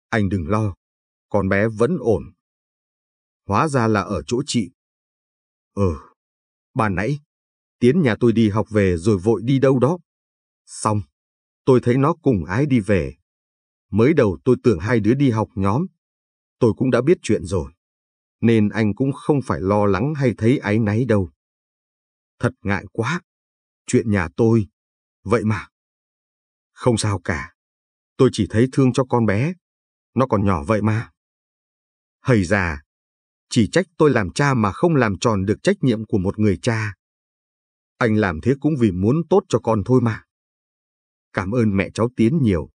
Anh đừng lo, con bé vẫn ổn. Hóa ra là ở chỗ chị. Ừ, bà nãy, Tiến nhà tôi đi học về rồi vội đi đâu đó. Xong, tôi thấy nó cùng ái đi về. Mới đầu tôi tưởng hai đứa đi học nhóm. Tôi cũng đã biết chuyện rồi. Nên anh cũng không phải lo lắng hay thấy Ái náy đâu. Thật ngại quá. Chuyện nhà tôi. Vậy mà. Không sao cả. Tôi chỉ thấy thương cho con bé. Nó còn nhỏ vậy mà. Hầy già. Chỉ trách tôi làm cha mà không làm tròn được trách nhiệm của một người cha. Anh làm thế cũng vì muốn tốt cho con thôi mà. Cảm ơn mẹ cháu Tiến nhiều.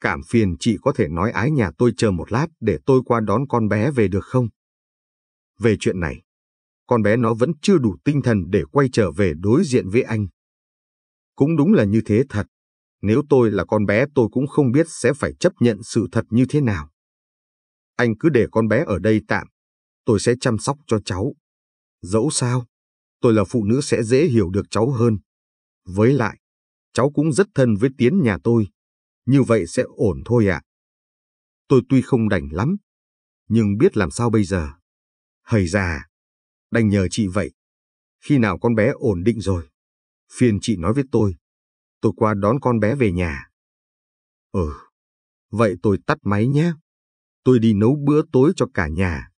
Cảm phiền chị có thể nói ái nhà tôi chờ một lát để tôi qua đón con bé về được không? Về chuyện này, con bé nó vẫn chưa đủ tinh thần để quay trở về đối diện với anh. Cũng đúng là như thế thật. Nếu tôi là con bé tôi cũng không biết sẽ phải chấp nhận sự thật như thế nào. Anh cứ để con bé ở đây tạm, tôi sẽ chăm sóc cho cháu. Dẫu sao, tôi là phụ nữ sẽ dễ hiểu được cháu hơn. Với lại, cháu cũng rất thân với Tiến nhà tôi. Như vậy sẽ ổn thôi ạ. À. Tôi tuy không đành lắm, nhưng biết làm sao bây giờ. Hầy già, đành nhờ chị vậy. Khi nào con bé ổn định rồi, phiền chị nói với tôi. Tôi qua đón con bé về nhà. Ừ, vậy tôi tắt máy nhé. Tôi đi nấu bữa tối cho cả nhà.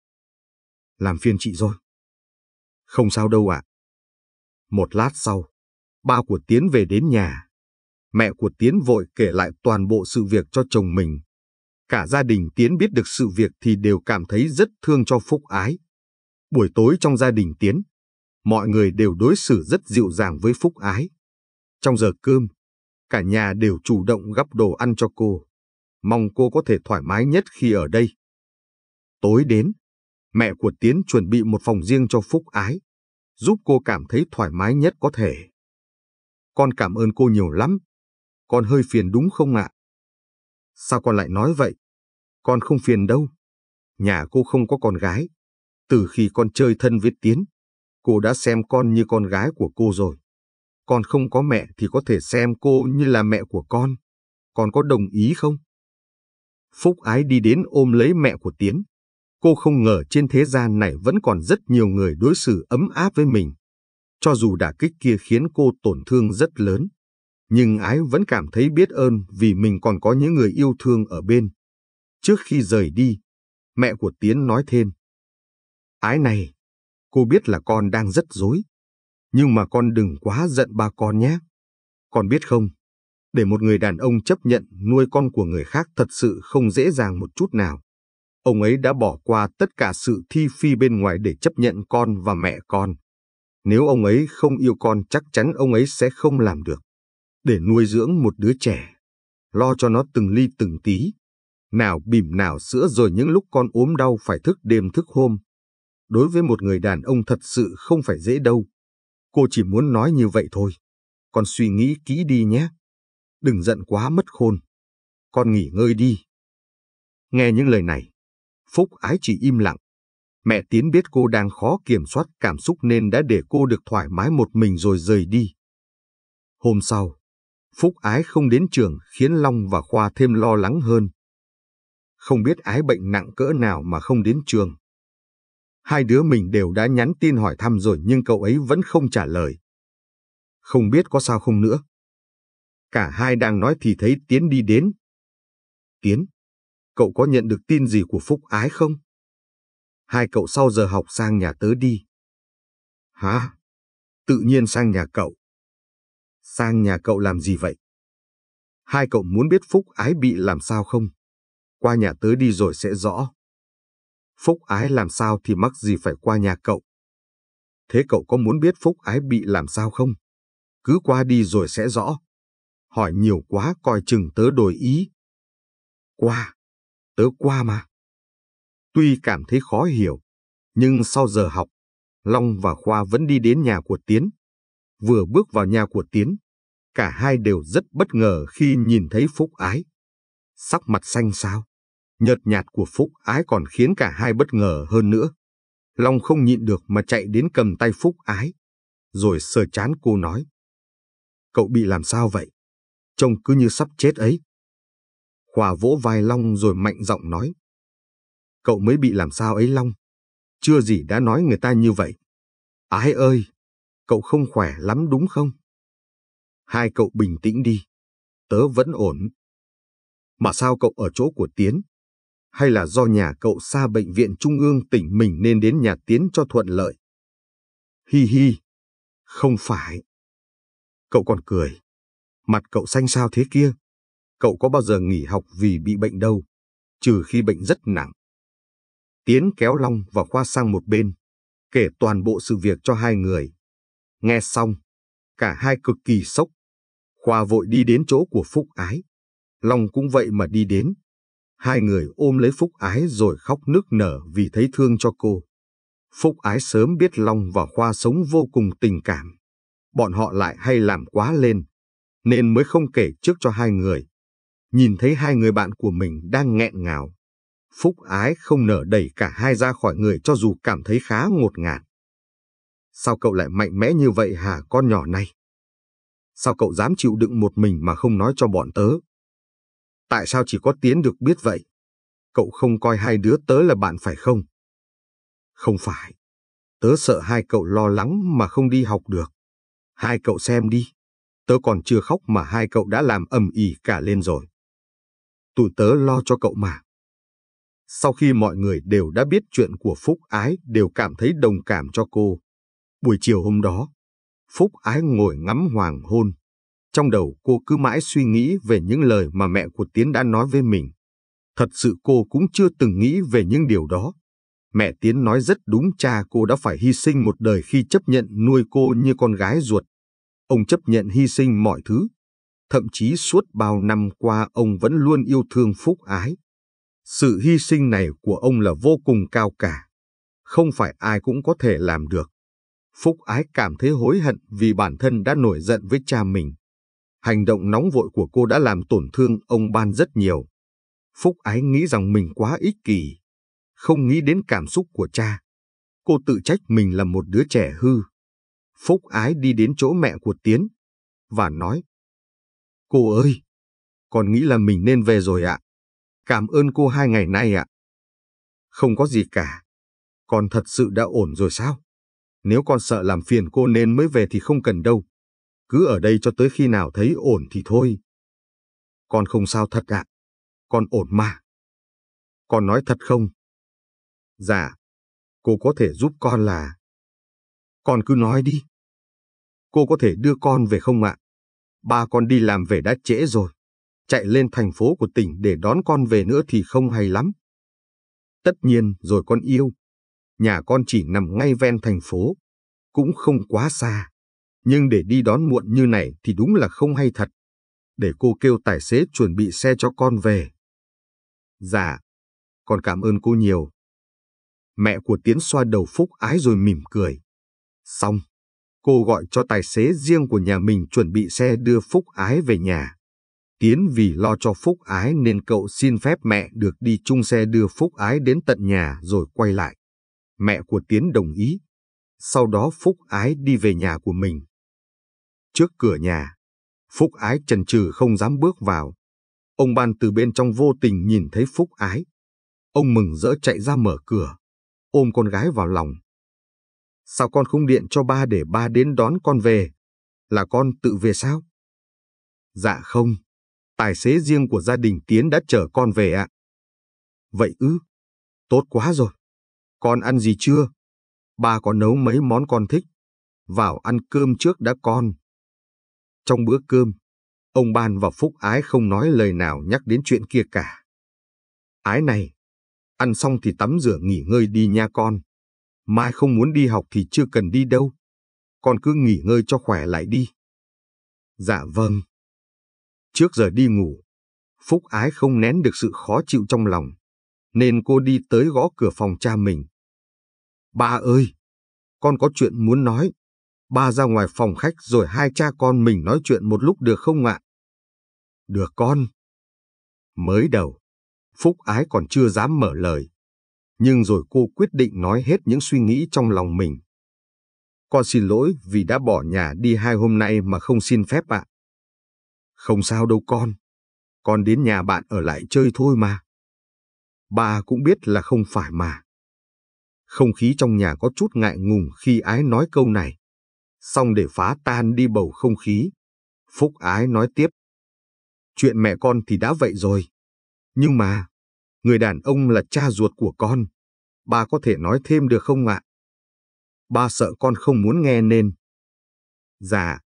Làm phiền chị rồi. Không sao đâu ạ. Một lát sau, ba của Tiến về đến nhà. Mẹ của Tiến vội kể lại toàn bộ sự việc cho chồng mình. Cả gia đình Tiến biết được sự việc thì đều cảm thấy rất thương cho Phúc Ái. Buổi tối trong gia đình Tiến, mọi người đều đối xử rất dịu dàng với Phúc Ái. Trong giờ cơm, cả nhà đều chủ động gắp đồ ăn cho cô, mong cô có thể thoải mái nhất khi ở đây. Tối đến, mẹ của Tiến chuẩn bị một phòng riêng cho Phúc Ái, giúp cô cảm thấy thoải mái nhất có thể. Con cảm ơn cô nhiều lắm. Con hơi phiền đúng không ạ? Sao con lại nói vậy? Con không phiền đâu. Nhà cô không có con gái. Từ khi con chơi thân với Tiến, cô đã xem con như con gái của cô rồi. Con không có mẹ thì có thể xem cô như là mẹ của con. Con có đồng ý không? Phúc Ái đi đến ôm lấy mẹ của Tiến. Cô không ngờ trên thế gian này vẫn còn rất nhiều người đối xử ấm áp với mình. Cho dù đả kích kia khiến cô tổn thương rất lớn, nhưng Ái vẫn cảm thấy biết ơn vì mình còn có những người yêu thương ở bên. Trước khi rời đi, mẹ của Tiến nói thêm. Ái này, cô biết là con đang rất dối, nhưng mà con đừng quá giận ba con nhé. Con biết không, để một người đàn ông chấp nhận nuôi con của người khác thật sự không dễ dàng một chút nào. Ông ấy đã bỏ qua tất cả sự thi phi bên ngoài để chấp nhận con và mẹ con. Nếu ông ấy không yêu con chắc chắn ông ấy sẽ không làm được. Để nuôi dưỡng một đứa trẻ, lo cho nó từng ly từng tí. Nào bìm nào sữa rồi những lúc con ốm đau phải thức đêm thức hôm, đối với một người đàn ông thật sự không phải dễ đâu. Cô chỉ muốn nói như vậy thôi. Con suy nghĩ kỹ đi nhé. Đừng giận quá mất khôn. Con nghỉ ngơi đi. Nghe những lời này, Phúc ái chỉ im lặng. Mẹ Tiến biết cô đang khó kiểm soát cảm xúc nên đã để cô được thoải mái một mình rồi rời đi. Hôm sau, Phúc Ái không đến trường khiến Long và Khoa thêm lo lắng hơn. Không biết Ái bệnh nặng cỡ nào mà không đến trường. Hai đứa mình đều đã nhắn tin hỏi thăm rồi nhưng cậu ấy vẫn không trả lời. Không biết có sao không nữa. Cả hai đang nói thì thấy Tiến đi đến. Tiến, cậu có nhận được tin gì của Phúc Ái không? Hai cậu sau giờ học sang nhà tớ đi. Hả? Tự nhiên sang nhà cậu. Sang nhà cậu làm gì vậy? Hai cậu muốn biết Phúc Ái bị làm sao không? Qua nhà tớ đi rồi sẽ rõ. Phúc Ái làm sao thì mắc gì phải qua nhà cậu. Thế cậu có muốn biết Phúc Ái bị làm sao không? Cứ qua đi rồi sẽ rõ. Hỏi nhiều quá coi chừng tớ đổi ý. Qua, tớ qua mà. Tuy cảm thấy khó hiểu, nhưng sau giờ học, Long và Khoa vẫn đi đến nhà của Tiến. Vừa bước vào nhà của Tiến, cả hai đều rất bất ngờ khi nhìn thấy Phúc Ái. Sắc mặt xanh sao? nhợt nhạt của Phúc Ái còn khiến cả hai bất ngờ hơn nữa. Long không nhịn được mà chạy đến cầm tay Phúc Ái, rồi sờ chán cô nói. Cậu bị làm sao vậy? Trông cứ như sắp chết ấy. Hòa vỗ vai Long rồi mạnh giọng nói. Cậu mới bị làm sao ấy Long? Chưa gì đã nói người ta như vậy. Ái ơi, cậu không khỏe lắm đúng không? Hai cậu bình tĩnh đi, tớ vẫn ổn. Mà sao cậu ở chỗ của Tiến hay là do nhà cậu xa bệnh viện trung ương tỉnh mình nên đến nhà Tiến cho thuận lợi? Hi hi, không phải. Cậu còn cười. Mặt cậu xanh sao thế kia? Cậu có bao giờ nghỉ học vì bị bệnh đâu, trừ khi bệnh rất nặng. Tiến kéo Long và Khoa sang một bên, kể toàn bộ sự việc cho hai người. Nghe xong, cả hai cực kỳ sốc. Khoa vội đi đến chỗ của Phúc Ái. Long cũng vậy mà đi đến, Hai người ôm lấy Phúc Ái rồi khóc nức nở vì thấy thương cho cô. Phúc Ái sớm biết Long và Khoa sống vô cùng tình cảm. Bọn họ lại hay làm quá lên, nên mới không kể trước cho hai người. Nhìn thấy hai người bạn của mình đang nghẹn ngào. Phúc Ái không nở đẩy cả hai ra khỏi người cho dù cảm thấy khá ngột ngạt. Sao cậu lại mạnh mẽ như vậy hả con nhỏ này? Sao cậu dám chịu đựng một mình mà không nói cho bọn tớ? Tại sao chỉ có Tiến được biết vậy? Cậu không coi hai đứa tớ là bạn phải không? Không phải. Tớ sợ hai cậu lo lắng mà không đi học được. Hai cậu xem đi. Tớ còn chưa khóc mà hai cậu đã làm ầm ĩ cả lên rồi. Tụi tớ lo cho cậu mà. Sau khi mọi người đều đã biết chuyện của Phúc Ái đều cảm thấy đồng cảm cho cô. Buổi chiều hôm đó, Phúc Ái ngồi ngắm hoàng hôn, trong đầu cô cứ mãi suy nghĩ về những lời mà mẹ của Tiến đã nói với mình. Thật sự cô cũng chưa từng nghĩ về những điều đó. Mẹ Tiến nói rất đúng cha cô đã phải hy sinh một đời khi chấp nhận nuôi cô như con gái ruột. Ông chấp nhận hy sinh mọi thứ. Thậm chí suốt bao năm qua ông vẫn luôn yêu thương phúc ái. Sự hy sinh này của ông là vô cùng cao cả. Không phải ai cũng có thể làm được. Phúc ái cảm thấy hối hận vì bản thân đã nổi giận với cha mình. Hành động nóng vội của cô đã làm tổn thương ông Ban rất nhiều. Phúc Ái nghĩ rằng mình quá ích kỷ, không nghĩ đến cảm xúc của cha. Cô tự trách mình là một đứa trẻ hư. Phúc Ái đi đến chỗ mẹ của Tiến và nói Cô ơi, con nghĩ là mình nên về rồi ạ. Cảm ơn cô hai ngày nay ạ. Không có gì cả. Con thật sự đã ổn rồi sao? Nếu con sợ làm phiền cô nên mới về thì không cần đâu cứ ở đây cho tới khi nào thấy ổn thì thôi. Con không sao thật ạ. Con ổn mà. Con nói thật không? Dạ, cô có thể giúp con là... Con cứ nói đi. Cô có thể đưa con về không ạ? Ba con đi làm về đã trễ rồi. Chạy lên thành phố của tỉnh để đón con về nữa thì không hay lắm. Tất nhiên rồi con yêu. Nhà con chỉ nằm ngay ven thành phố, cũng không quá xa nhưng để đi đón muộn như này thì đúng là không hay thật. Để cô kêu tài xế chuẩn bị xe cho con về. Dạ, con cảm ơn cô nhiều. Mẹ của Tiến xoa đầu Phúc ái rồi mỉm cười. Xong, cô gọi cho tài xế riêng của nhà mình chuẩn bị xe đưa Phúc ái về nhà. Tiến vì lo cho Phúc Ái nên cậu xin phép mẹ được đi chung xe đưa Phúc Ái đến tận nhà rồi quay lại. Mẹ của Tiến đồng ý. Sau đó Phúc Ái đi về nhà của mình. Trước cửa nhà, Phúc Ái chần chừ không dám bước vào. Ông Ban từ bên trong vô tình nhìn thấy Phúc Ái. Ông mừng rỡ chạy ra mở cửa, ôm con gái vào lòng. Sao con không điện cho ba để ba đến đón con về? Là con tự về sao? Dạ không, tài xế riêng của gia đình Tiến đã chở con về ạ. Vậy ư, tốt quá rồi. Con ăn gì chưa? Ba có nấu mấy món con thích. Vào ăn cơm trước đã con. Trong bữa cơm, ông Ban và Phúc Ái không nói lời nào nhắc đến chuyện kia cả. Ái này, ăn xong thì tắm rửa nghỉ ngơi đi nha con. Mai không muốn đi học thì chưa cần đi đâu. Con cứ nghỉ ngơi cho khỏe lại đi. Dạ vâng. Trước giờ đi ngủ, Phúc Ái không nén được sự khó chịu trong lòng, nên cô đi tới gõ cửa phòng cha mình. Ba ơi, con có chuyện muốn nói. Ba ra ngoài phòng khách rồi hai cha con mình nói chuyện một lúc được không ạ? Được con. Mới đầu, Phúc Ái còn chưa dám mở lời. Nhưng rồi cô quyết định nói hết những suy nghĩ trong lòng mình. Con xin lỗi vì đã bỏ nhà đi hai hôm nay mà không xin phép ạ. Không sao đâu con. Con đến nhà bạn ở lại chơi thôi mà. Ba cũng biết là không phải mà. Không khí trong nhà có chút ngại ngùng khi ái nói câu này xong để phá tan đi bầu không khí. Phúc Ái nói tiếp. Chuyện mẹ con thì đã vậy rồi. Nhưng mà, người đàn ông là cha ruột của con. Bà có thể nói thêm được không ạ? Ba sợ con không muốn nghe nên. Dạ,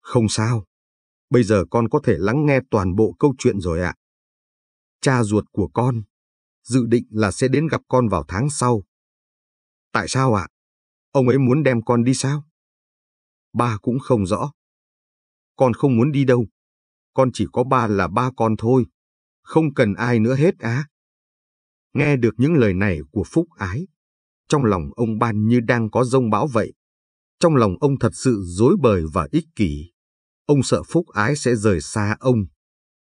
không sao. Bây giờ con có thể lắng nghe toàn bộ câu chuyện rồi ạ. Cha ruột của con, dự định là sẽ đến gặp con vào tháng sau. Tại sao ạ? Ông ấy muốn đem con đi sao? ba cũng không rõ. Con không muốn đi đâu. Con chỉ có ba là ba con thôi. Không cần ai nữa hết á. Nghe được những lời này của Phúc Ái, trong lòng ông Ban như đang có rông bão vậy. Trong lòng ông thật sự dối bời và ích kỷ. Ông sợ Phúc Ái sẽ rời xa ông.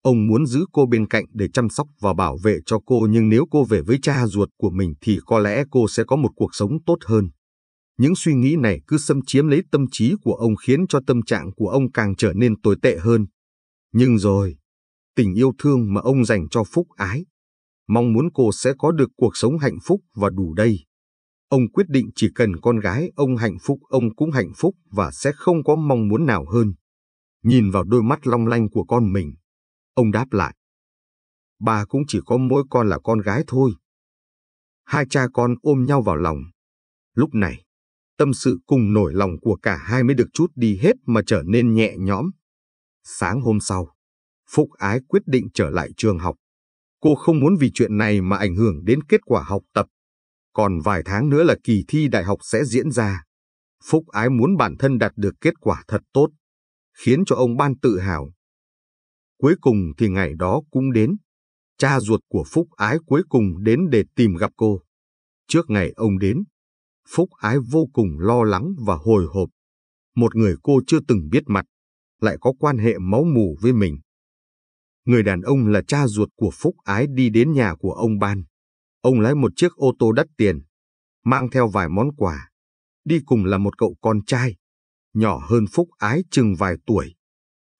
Ông muốn giữ cô bên cạnh để chăm sóc và bảo vệ cho cô nhưng nếu cô về với cha ruột của mình thì có lẽ cô sẽ có một cuộc sống tốt hơn. Những suy nghĩ này cứ xâm chiếm lấy tâm trí của ông khiến cho tâm trạng của ông càng trở nên tồi tệ hơn. Nhưng rồi, tình yêu thương mà ông dành cho Phúc Ái, mong muốn cô sẽ có được cuộc sống hạnh phúc và đủ đầy. Ông quyết định chỉ cần con gái ông hạnh phúc ông cũng hạnh phúc và sẽ không có mong muốn nào hơn. Nhìn vào đôi mắt long lanh của con mình, ông đáp lại. Bà cũng chỉ có mỗi con là con gái thôi. Hai cha con ôm nhau vào lòng. Lúc này, tâm sự cùng nổi lòng của cả hai mới được chút đi hết mà trở nên nhẹ nhõm. Sáng hôm sau, Phúc Ái quyết định trở lại trường học. Cô không muốn vì chuyện này mà ảnh hưởng đến kết quả học tập. Còn vài tháng nữa là kỳ thi đại học sẽ diễn ra. Phúc Ái muốn bản thân đạt được kết quả thật tốt, khiến cho ông Ban tự hào. Cuối cùng thì ngày đó cũng đến. Cha ruột của Phúc Ái cuối cùng đến để tìm gặp cô. Trước ngày ông đến, Phúc Ái vô cùng lo lắng và hồi hộp. Một người cô chưa từng biết mặt, lại có quan hệ máu mù với mình. Người đàn ông là cha ruột của Phúc Ái đi đến nhà của ông Ban. Ông lái một chiếc ô tô đắt tiền, mang theo vài món quà. Đi cùng là một cậu con trai, nhỏ hơn Phúc Ái chừng vài tuổi.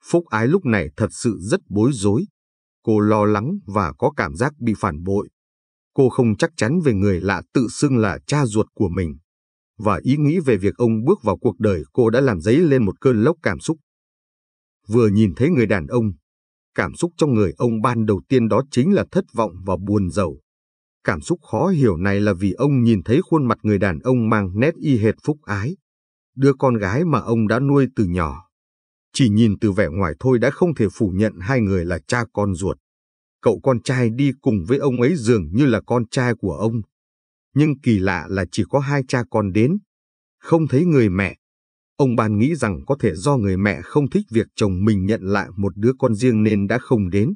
Phúc Ái lúc này thật sự rất bối rối. Cô lo lắng và có cảm giác bị phản bội. Cô không chắc chắn về người lạ tự xưng là cha ruột của mình. Và ý nghĩ về việc ông bước vào cuộc đời cô đã làm dấy lên một cơn lốc cảm xúc. Vừa nhìn thấy người đàn ông, cảm xúc trong người ông ban đầu tiên đó chính là thất vọng và buồn rầu. Cảm xúc khó hiểu này là vì ông nhìn thấy khuôn mặt người đàn ông mang nét y hệt phúc ái, đứa con gái mà ông đã nuôi từ nhỏ. Chỉ nhìn từ vẻ ngoài thôi đã không thể phủ nhận hai người là cha con ruột cậu con trai đi cùng với ông ấy dường như là con trai của ông. Nhưng kỳ lạ là chỉ có hai cha con đến, không thấy người mẹ. Ông ban nghĩ rằng có thể do người mẹ không thích việc chồng mình nhận lại một đứa con riêng nên đã không đến.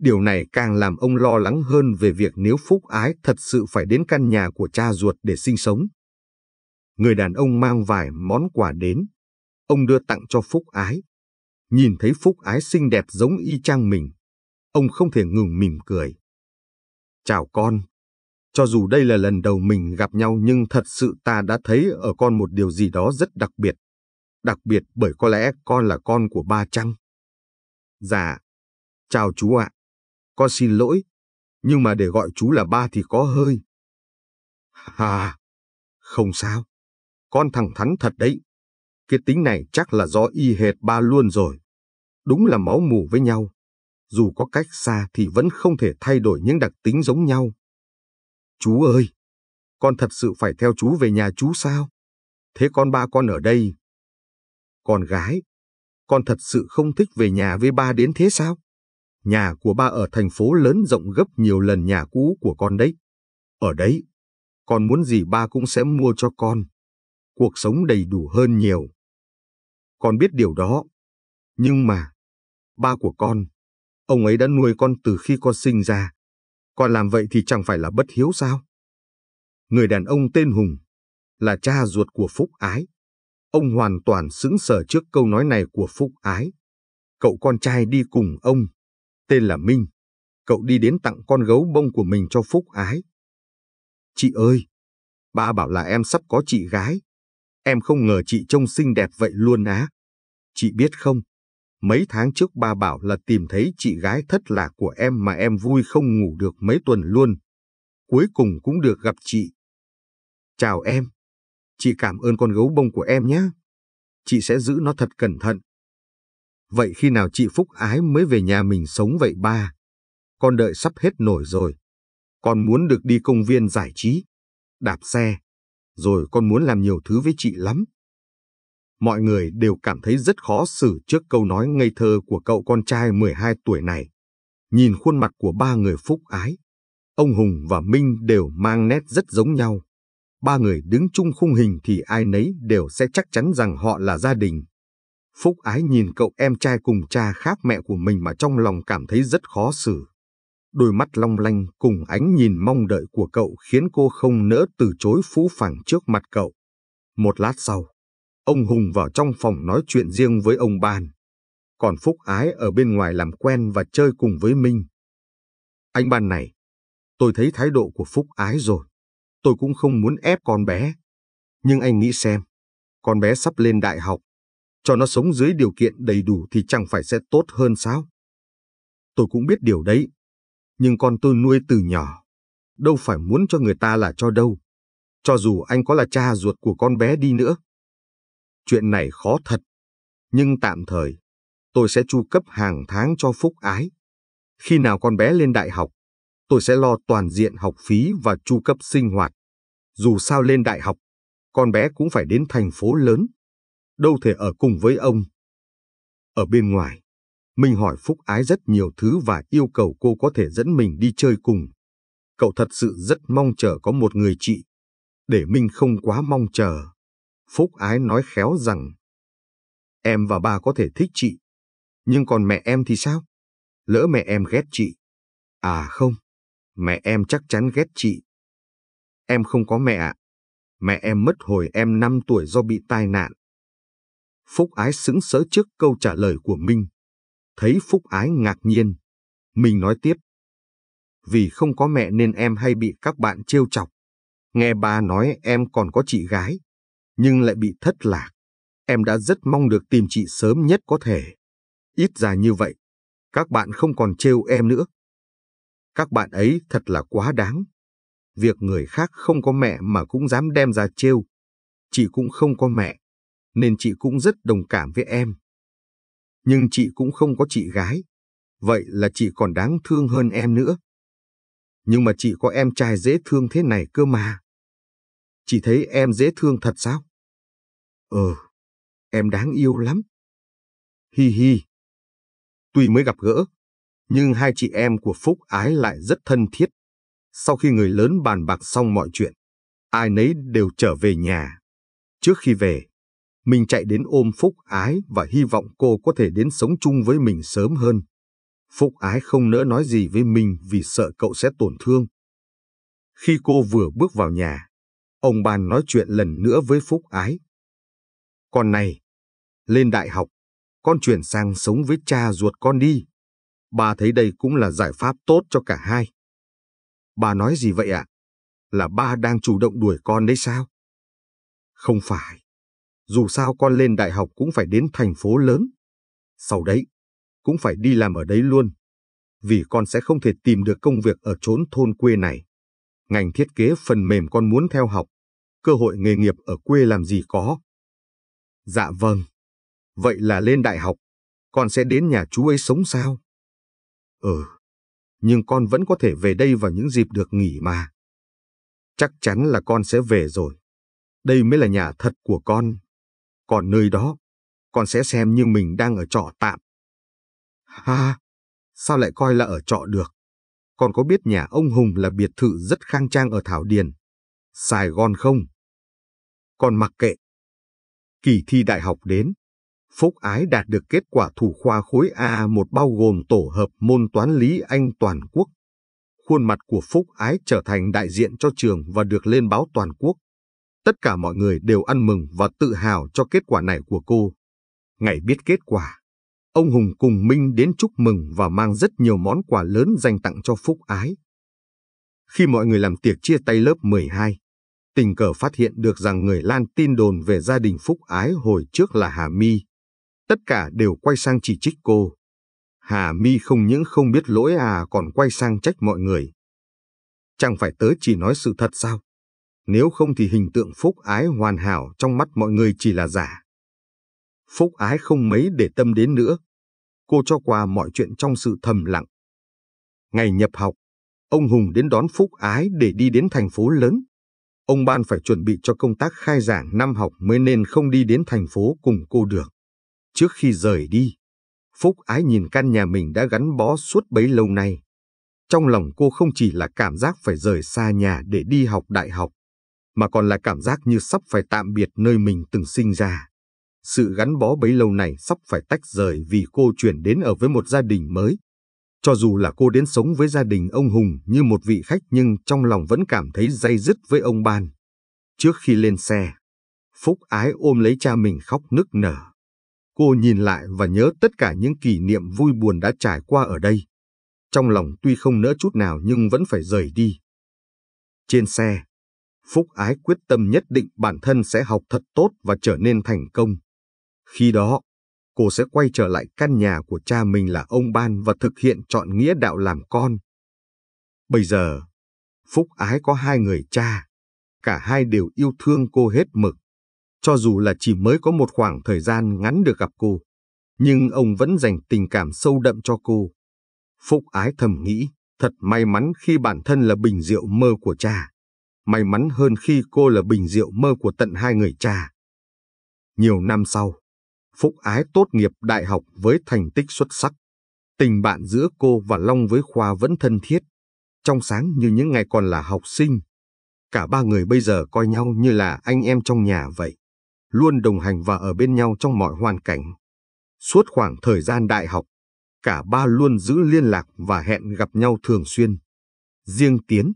Điều này càng làm ông lo lắng hơn về việc nếu Phúc Ái thật sự phải đến căn nhà của cha ruột để sinh sống. Người đàn ông mang vài món quà đến. Ông đưa tặng cho Phúc Ái. Nhìn thấy Phúc Ái xinh đẹp giống y chang mình, ông không thể ngừng mỉm cười. Chào con. Cho dù đây là lần đầu mình gặp nhau nhưng thật sự ta đã thấy ở con một điều gì đó rất đặc biệt. Đặc biệt bởi có lẽ con là con của ba trăng. Dạ. Chào chú ạ. Con xin lỗi. Nhưng mà để gọi chú là ba thì có hơi. À, không sao. Con thẳng thắn thật đấy. Cái tính này chắc là do y hệt ba luôn rồi. Đúng là máu mù với nhau dù có cách xa thì vẫn không thể thay đổi những đặc tính giống nhau. Chú ơi, con thật sự phải theo chú về nhà chú sao? Thế con ba con ở đây. Con gái, con thật sự không thích về nhà với ba đến thế sao? Nhà của ba ở thành phố lớn rộng gấp nhiều lần nhà cũ của con đấy. Ở đấy, con muốn gì ba cũng sẽ mua cho con. Cuộc sống đầy đủ hơn nhiều. Con biết điều đó. Nhưng mà, ba của con, Ông ấy đã nuôi con từ khi con sinh ra. Con làm vậy thì chẳng phải là bất hiếu sao? Người đàn ông tên Hùng là cha ruột của Phúc Ái. Ông hoàn toàn sững sờ trước câu nói này của Phúc Ái. Cậu con trai đi cùng ông, tên là Minh. Cậu đi đến tặng con gấu bông của mình cho Phúc Ái. Chị ơi, ba bảo là em sắp có chị gái. Em không ngờ chị trông xinh đẹp vậy luôn á. Chị biết không, Mấy tháng trước ba bảo là tìm thấy chị gái thất lạc của em mà em vui không ngủ được mấy tuần luôn. Cuối cùng cũng được gặp chị. Chào em. Chị cảm ơn con gấu bông của em nhé. Chị sẽ giữ nó thật cẩn thận. Vậy khi nào chị Phúc Ái mới về nhà mình sống vậy ba? Con đợi sắp hết nổi rồi. Con muốn được đi công viên giải trí, đạp xe. Rồi con muốn làm nhiều thứ với chị lắm mọi người đều cảm thấy rất khó xử trước câu nói ngây thơ của cậu con trai 12 tuổi này. Nhìn khuôn mặt của ba người phúc ái, ông Hùng và Minh đều mang nét rất giống nhau. Ba người đứng chung khung hình thì ai nấy đều sẽ chắc chắn rằng họ là gia đình. Phúc ái nhìn cậu em trai cùng cha khác mẹ của mình mà trong lòng cảm thấy rất khó xử. Đôi mắt long lanh cùng ánh nhìn mong đợi của cậu khiến cô không nỡ từ chối phũ phàng trước mặt cậu. Một lát sau, Ông Hùng vào trong phòng nói chuyện riêng với ông Ban. Còn Phúc Ái ở bên ngoài làm quen và chơi cùng với Minh. Anh Ban này, tôi thấy thái độ của Phúc Ái rồi. Tôi cũng không muốn ép con bé. Nhưng anh nghĩ xem, con bé sắp lên đại học. Cho nó sống dưới điều kiện đầy đủ thì chẳng phải sẽ tốt hơn sao? Tôi cũng biết điều đấy. Nhưng con tôi nuôi từ nhỏ. Đâu phải muốn cho người ta là cho đâu. Cho dù anh có là cha ruột của con bé đi nữa, Chuyện này khó thật, nhưng tạm thời, tôi sẽ chu cấp hàng tháng cho Phúc Ái. Khi nào con bé lên đại học, tôi sẽ lo toàn diện học phí và chu cấp sinh hoạt. Dù sao lên đại học, con bé cũng phải đến thành phố lớn, đâu thể ở cùng với ông. Ở bên ngoài, mình hỏi Phúc Ái rất nhiều thứ và yêu cầu cô có thể dẫn mình đi chơi cùng. Cậu thật sự rất mong chờ có một người chị, để mình không quá mong chờ. Phúc Ái nói khéo rằng, em và ba có thể thích chị, nhưng còn mẹ em thì sao? Lỡ mẹ em ghét chị? À không, mẹ em chắc chắn ghét chị. Em không có mẹ ạ. Mẹ em mất hồi em 5 tuổi do bị tai nạn. Phúc Ái sững sớ trước câu trả lời của Minh. Thấy Phúc Ái ngạc nhiên, Minh nói tiếp. Vì không có mẹ nên em hay bị các bạn trêu chọc. Nghe ba nói em còn có chị gái nhưng lại bị thất lạc. Em đã rất mong được tìm chị sớm nhất có thể. Ít ra như vậy, các bạn không còn trêu em nữa. Các bạn ấy thật là quá đáng. Việc người khác không có mẹ mà cũng dám đem ra trêu. Chị cũng không có mẹ, nên chị cũng rất đồng cảm với em. Nhưng chị cũng không có chị gái, vậy là chị còn đáng thương hơn em nữa. Nhưng mà chị có em trai dễ thương thế này cơ mà. Chị thấy em dễ thương thật sao? Ừ, em đáng yêu lắm. Hi hi. Tuy mới gặp gỡ, nhưng hai chị em của Phúc Ái lại rất thân thiết. Sau khi người lớn bàn bạc xong mọi chuyện, ai nấy đều trở về nhà. Trước khi về, mình chạy đến ôm Phúc Ái và hy vọng cô có thể đến sống chung với mình sớm hơn. Phúc Ái không nỡ nói gì với mình vì sợ cậu sẽ tổn thương. Khi cô vừa bước vào nhà, Ông Ban nói chuyện lần nữa với Phúc Ái. Con này, lên đại học, con chuyển sang sống với cha ruột con đi. Bà thấy đây cũng là giải pháp tốt cho cả hai. Bà nói gì vậy ạ? Là ba đang chủ động đuổi con đấy sao? Không phải. Dù sao con lên đại học cũng phải đến thành phố lớn. Sau đấy, cũng phải đi làm ở đấy luôn. Vì con sẽ không thể tìm được công việc ở chốn thôn quê này. Ngành thiết kế phần mềm con muốn theo học cơ hội nghề nghiệp ở quê làm gì có. Dạ vâng, vậy là lên đại học, con sẽ đến nhà chú ấy sống sao? Ừ, nhưng con vẫn có thể về đây vào những dịp được nghỉ mà. Chắc chắn là con sẽ về rồi. Đây mới là nhà thật của con. Còn nơi đó, con sẽ xem như mình đang ở trọ tạm. Ha, sao lại coi là ở trọ được? Con có biết nhà ông Hùng là biệt thự rất khang trang ở Thảo Điền, Sài Gòn không? còn mặc kệ. Kỳ thi đại học đến, Phúc Ái đạt được kết quả thủ khoa khối A1 bao gồm tổ hợp môn toán lý Anh toàn quốc. Khuôn mặt của Phúc Ái trở thành đại diện cho trường và được lên báo toàn quốc. Tất cả mọi người đều ăn mừng và tự hào cho kết quả này của cô. Ngày biết kết quả, ông Hùng cùng Minh đến chúc mừng và mang rất nhiều món quà lớn dành tặng cho Phúc Ái. Khi mọi người làm tiệc chia tay lớp 12, tình cờ phát hiện được rằng người Lan tin đồn về gia đình Phúc Ái hồi trước là Hà Mi, Tất cả đều quay sang chỉ trích cô. Hà Mi không những không biết lỗi à còn quay sang trách mọi người. Chẳng phải tớ chỉ nói sự thật sao? Nếu không thì hình tượng Phúc Ái hoàn hảo trong mắt mọi người chỉ là giả. Phúc Ái không mấy để tâm đến nữa. Cô cho qua mọi chuyện trong sự thầm lặng. Ngày nhập học, ông Hùng đến đón Phúc Ái để đi đến thành phố lớn ông ban phải chuẩn bị cho công tác khai giảng năm học mới nên không đi đến thành phố cùng cô được. Trước khi rời đi, Phúc Ái nhìn căn nhà mình đã gắn bó suốt bấy lâu nay. Trong lòng cô không chỉ là cảm giác phải rời xa nhà để đi học đại học, mà còn là cảm giác như sắp phải tạm biệt nơi mình từng sinh ra. Sự gắn bó bấy lâu này sắp phải tách rời vì cô chuyển đến ở với một gia đình mới, cho dù là cô đến sống với gia đình ông Hùng như một vị khách nhưng trong lòng vẫn cảm thấy dây dứt với ông Ban. Trước khi lên xe, Phúc Ái ôm lấy cha mình khóc nức nở. Cô nhìn lại và nhớ tất cả những kỷ niệm vui buồn đã trải qua ở đây. Trong lòng tuy không nỡ chút nào nhưng vẫn phải rời đi. Trên xe, Phúc Ái quyết tâm nhất định bản thân sẽ học thật tốt và trở nên thành công. Khi đó, cô sẽ quay trở lại căn nhà của cha mình là ông Ban và thực hiện chọn nghĩa đạo làm con. Bây giờ, Phúc Ái có hai người cha, cả hai đều yêu thương cô hết mực. Cho dù là chỉ mới có một khoảng thời gian ngắn được gặp cô, nhưng ông vẫn dành tình cảm sâu đậm cho cô. Phúc Ái thầm nghĩ, thật may mắn khi bản thân là bình rượu mơ của cha. May mắn hơn khi cô là bình rượu mơ của tận hai người cha. Nhiều năm sau, Phúc Ái tốt nghiệp đại học với thành tích xuất sắc. Tình bạn giữa cô và Long với Khoa vẫn thân thiết, trong sáng như những ngày còn là học sinh. Cả ba người bây giờ coi nhau như là anh em trong nhà vậy, luôn đồng hành và ở bên nhau trong mọi hoàn cảnh. Suốt khoảng thời gian đại học, cả ba luôn giữ liên lạc và hẹn gặp nhau thường xuyên. Riêng Tiến,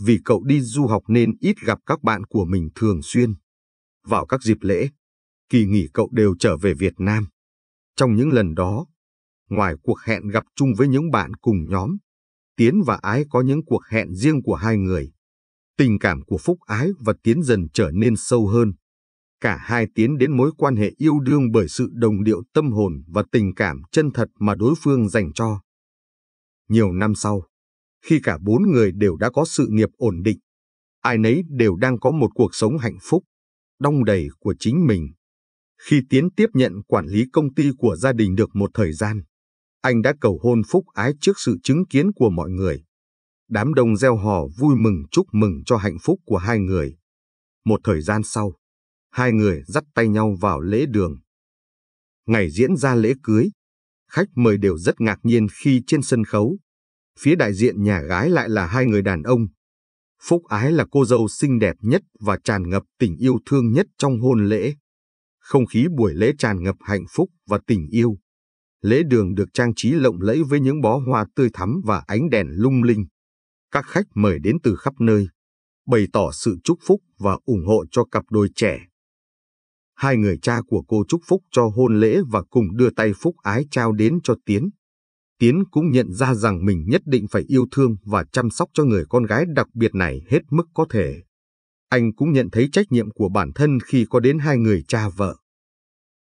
vì cậu đi du học nên ít gặp các bạn của mình thường xuyên. Vào các dịp lễ, kỳ nghỉ cậu đều trở về Việt Nam. Trong những lần đó, ngoài cuộc hẹn gặp chung với những bạn cùng nhóm, Tiến và Ái có những cuộc hẹn riêng của hai người. Tình cảm của Phúc Ái và Tiến dần trở nên sâu hơn. Cả hai tiến đến mối quan hệ yêu đương bởi sự đồng điệu tâm hồn và tình cảm chân thật mà đối phương dành cho. Nhiều năm sau, khi cả bốn người đều đã có sự nghiệp ổn định, ai nấy đều đang có một cuộc sống hạnh phúc, đong đầy của chính mình. Khi Tiến tiếp nhận quản lý công ty của gia đình được một thời gian, anh đã cầu hôn phúc ái trước sự chứng kiến của mọi người. Đám đông gieo hò vui mừng chúc mừng cho hạnh phúc của hai người. Một thời gian sau, hai người dắt tay nhau vào lễ đường. Ngày diễn ra lễ cưới, khách mời đều rất ngạc nhiên khi trên sân khấu, phía đại diện nhà gái lại là hai người đàn ông. Phúc Ái là cô dâu xinh đẹp nhất và tràn ngập tình yêu thương nhất trong hôn lễ. Không khí buổi lễ tràn ngập hạnh phúc và tình yêu. Lễ đường được trang trí lộng lẫy với những bó hoa tươi thắm và ánh đèn lung linh. Các khách mời đến từ khắp nơi, bày tỏ sự chúc phúc và ủng hộ cho cặp đôi trẻ. Hai người cha của cô chúc phúc cho hôn lễ và cùng đưa tay phúc ái trao đến cho Tiến. Tiến cũng nhận ra rằng mình nhất định phải yêu thương và chăm sóc cho người con gái đặc biệt này hết mức có thể anh cũng nhận thấy trách nhiệm của bản thân khi có đến hai người cha vợ.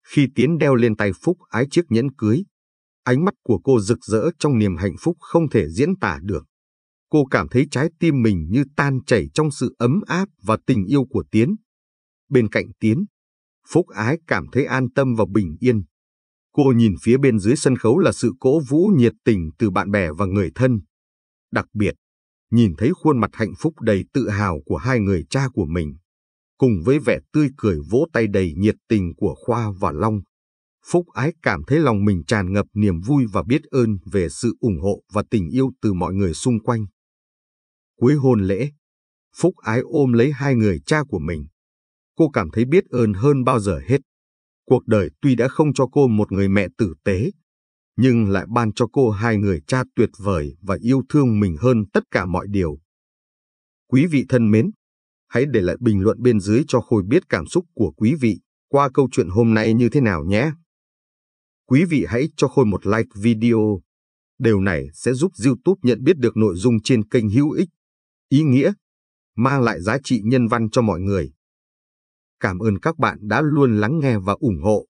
Khi Tiến đeo lên tay Phúc ái chiếc nhẫn cưới, ánh mắt của cô rực rỡ trong niềm hạnh phúc không thể diễn tả được. Cô cảm thấy trái tim mình như tan chảy trong sự ấm áp và tình yêu của Tiến. Bên cạnh Tiến, Phúc Ái cảm thấy an tâm và bình yên. Cô nhìn phía bên dưới sân khấu là sự cổ vũ nhiệt tình từ bạn bè và người thân. Đặc biệt, nhìn thấy khuôn mặt hạnh phúc đầy tự hào của hai người cha của mình, cùng với vẻ tươi cười vỗ tay đầy nhiệt tình của Khoa và Long, Phúc Ái cảm thấy lòng mình tràn ngập niềm vui và biết ơn về sự ủng hộ và tình yêu từ mọi người xung quanh. Cuối hôn lễ, Phúc Ái ôm lấy hai người cha của mình. Cô cảm thấy biết ơn hơn bao giờ hết. Cuộc đời tuy đã không cho cô một người mẹ tử tế, nhưng lại ban cho cô hai người cha tuyệt vời và yêu thương mình hơn tất cả mọi điều. Quý vị thân mến, hãy để lại bình luận bên dưới cho Khôi biết cảm xúc của quý vị qua câu chuyện hôm nay như thế nào nhé. Quý vị hãy cho Khôi một like video. Điều này sẽ giúp YouTube nhận biết được nội dung trên kênh hữu ích, ý nghĩa, mang lại giá trị nhân văn cho mọi người. Cảm ơn các bạn đã luôn lắng nghe và ủng hộ.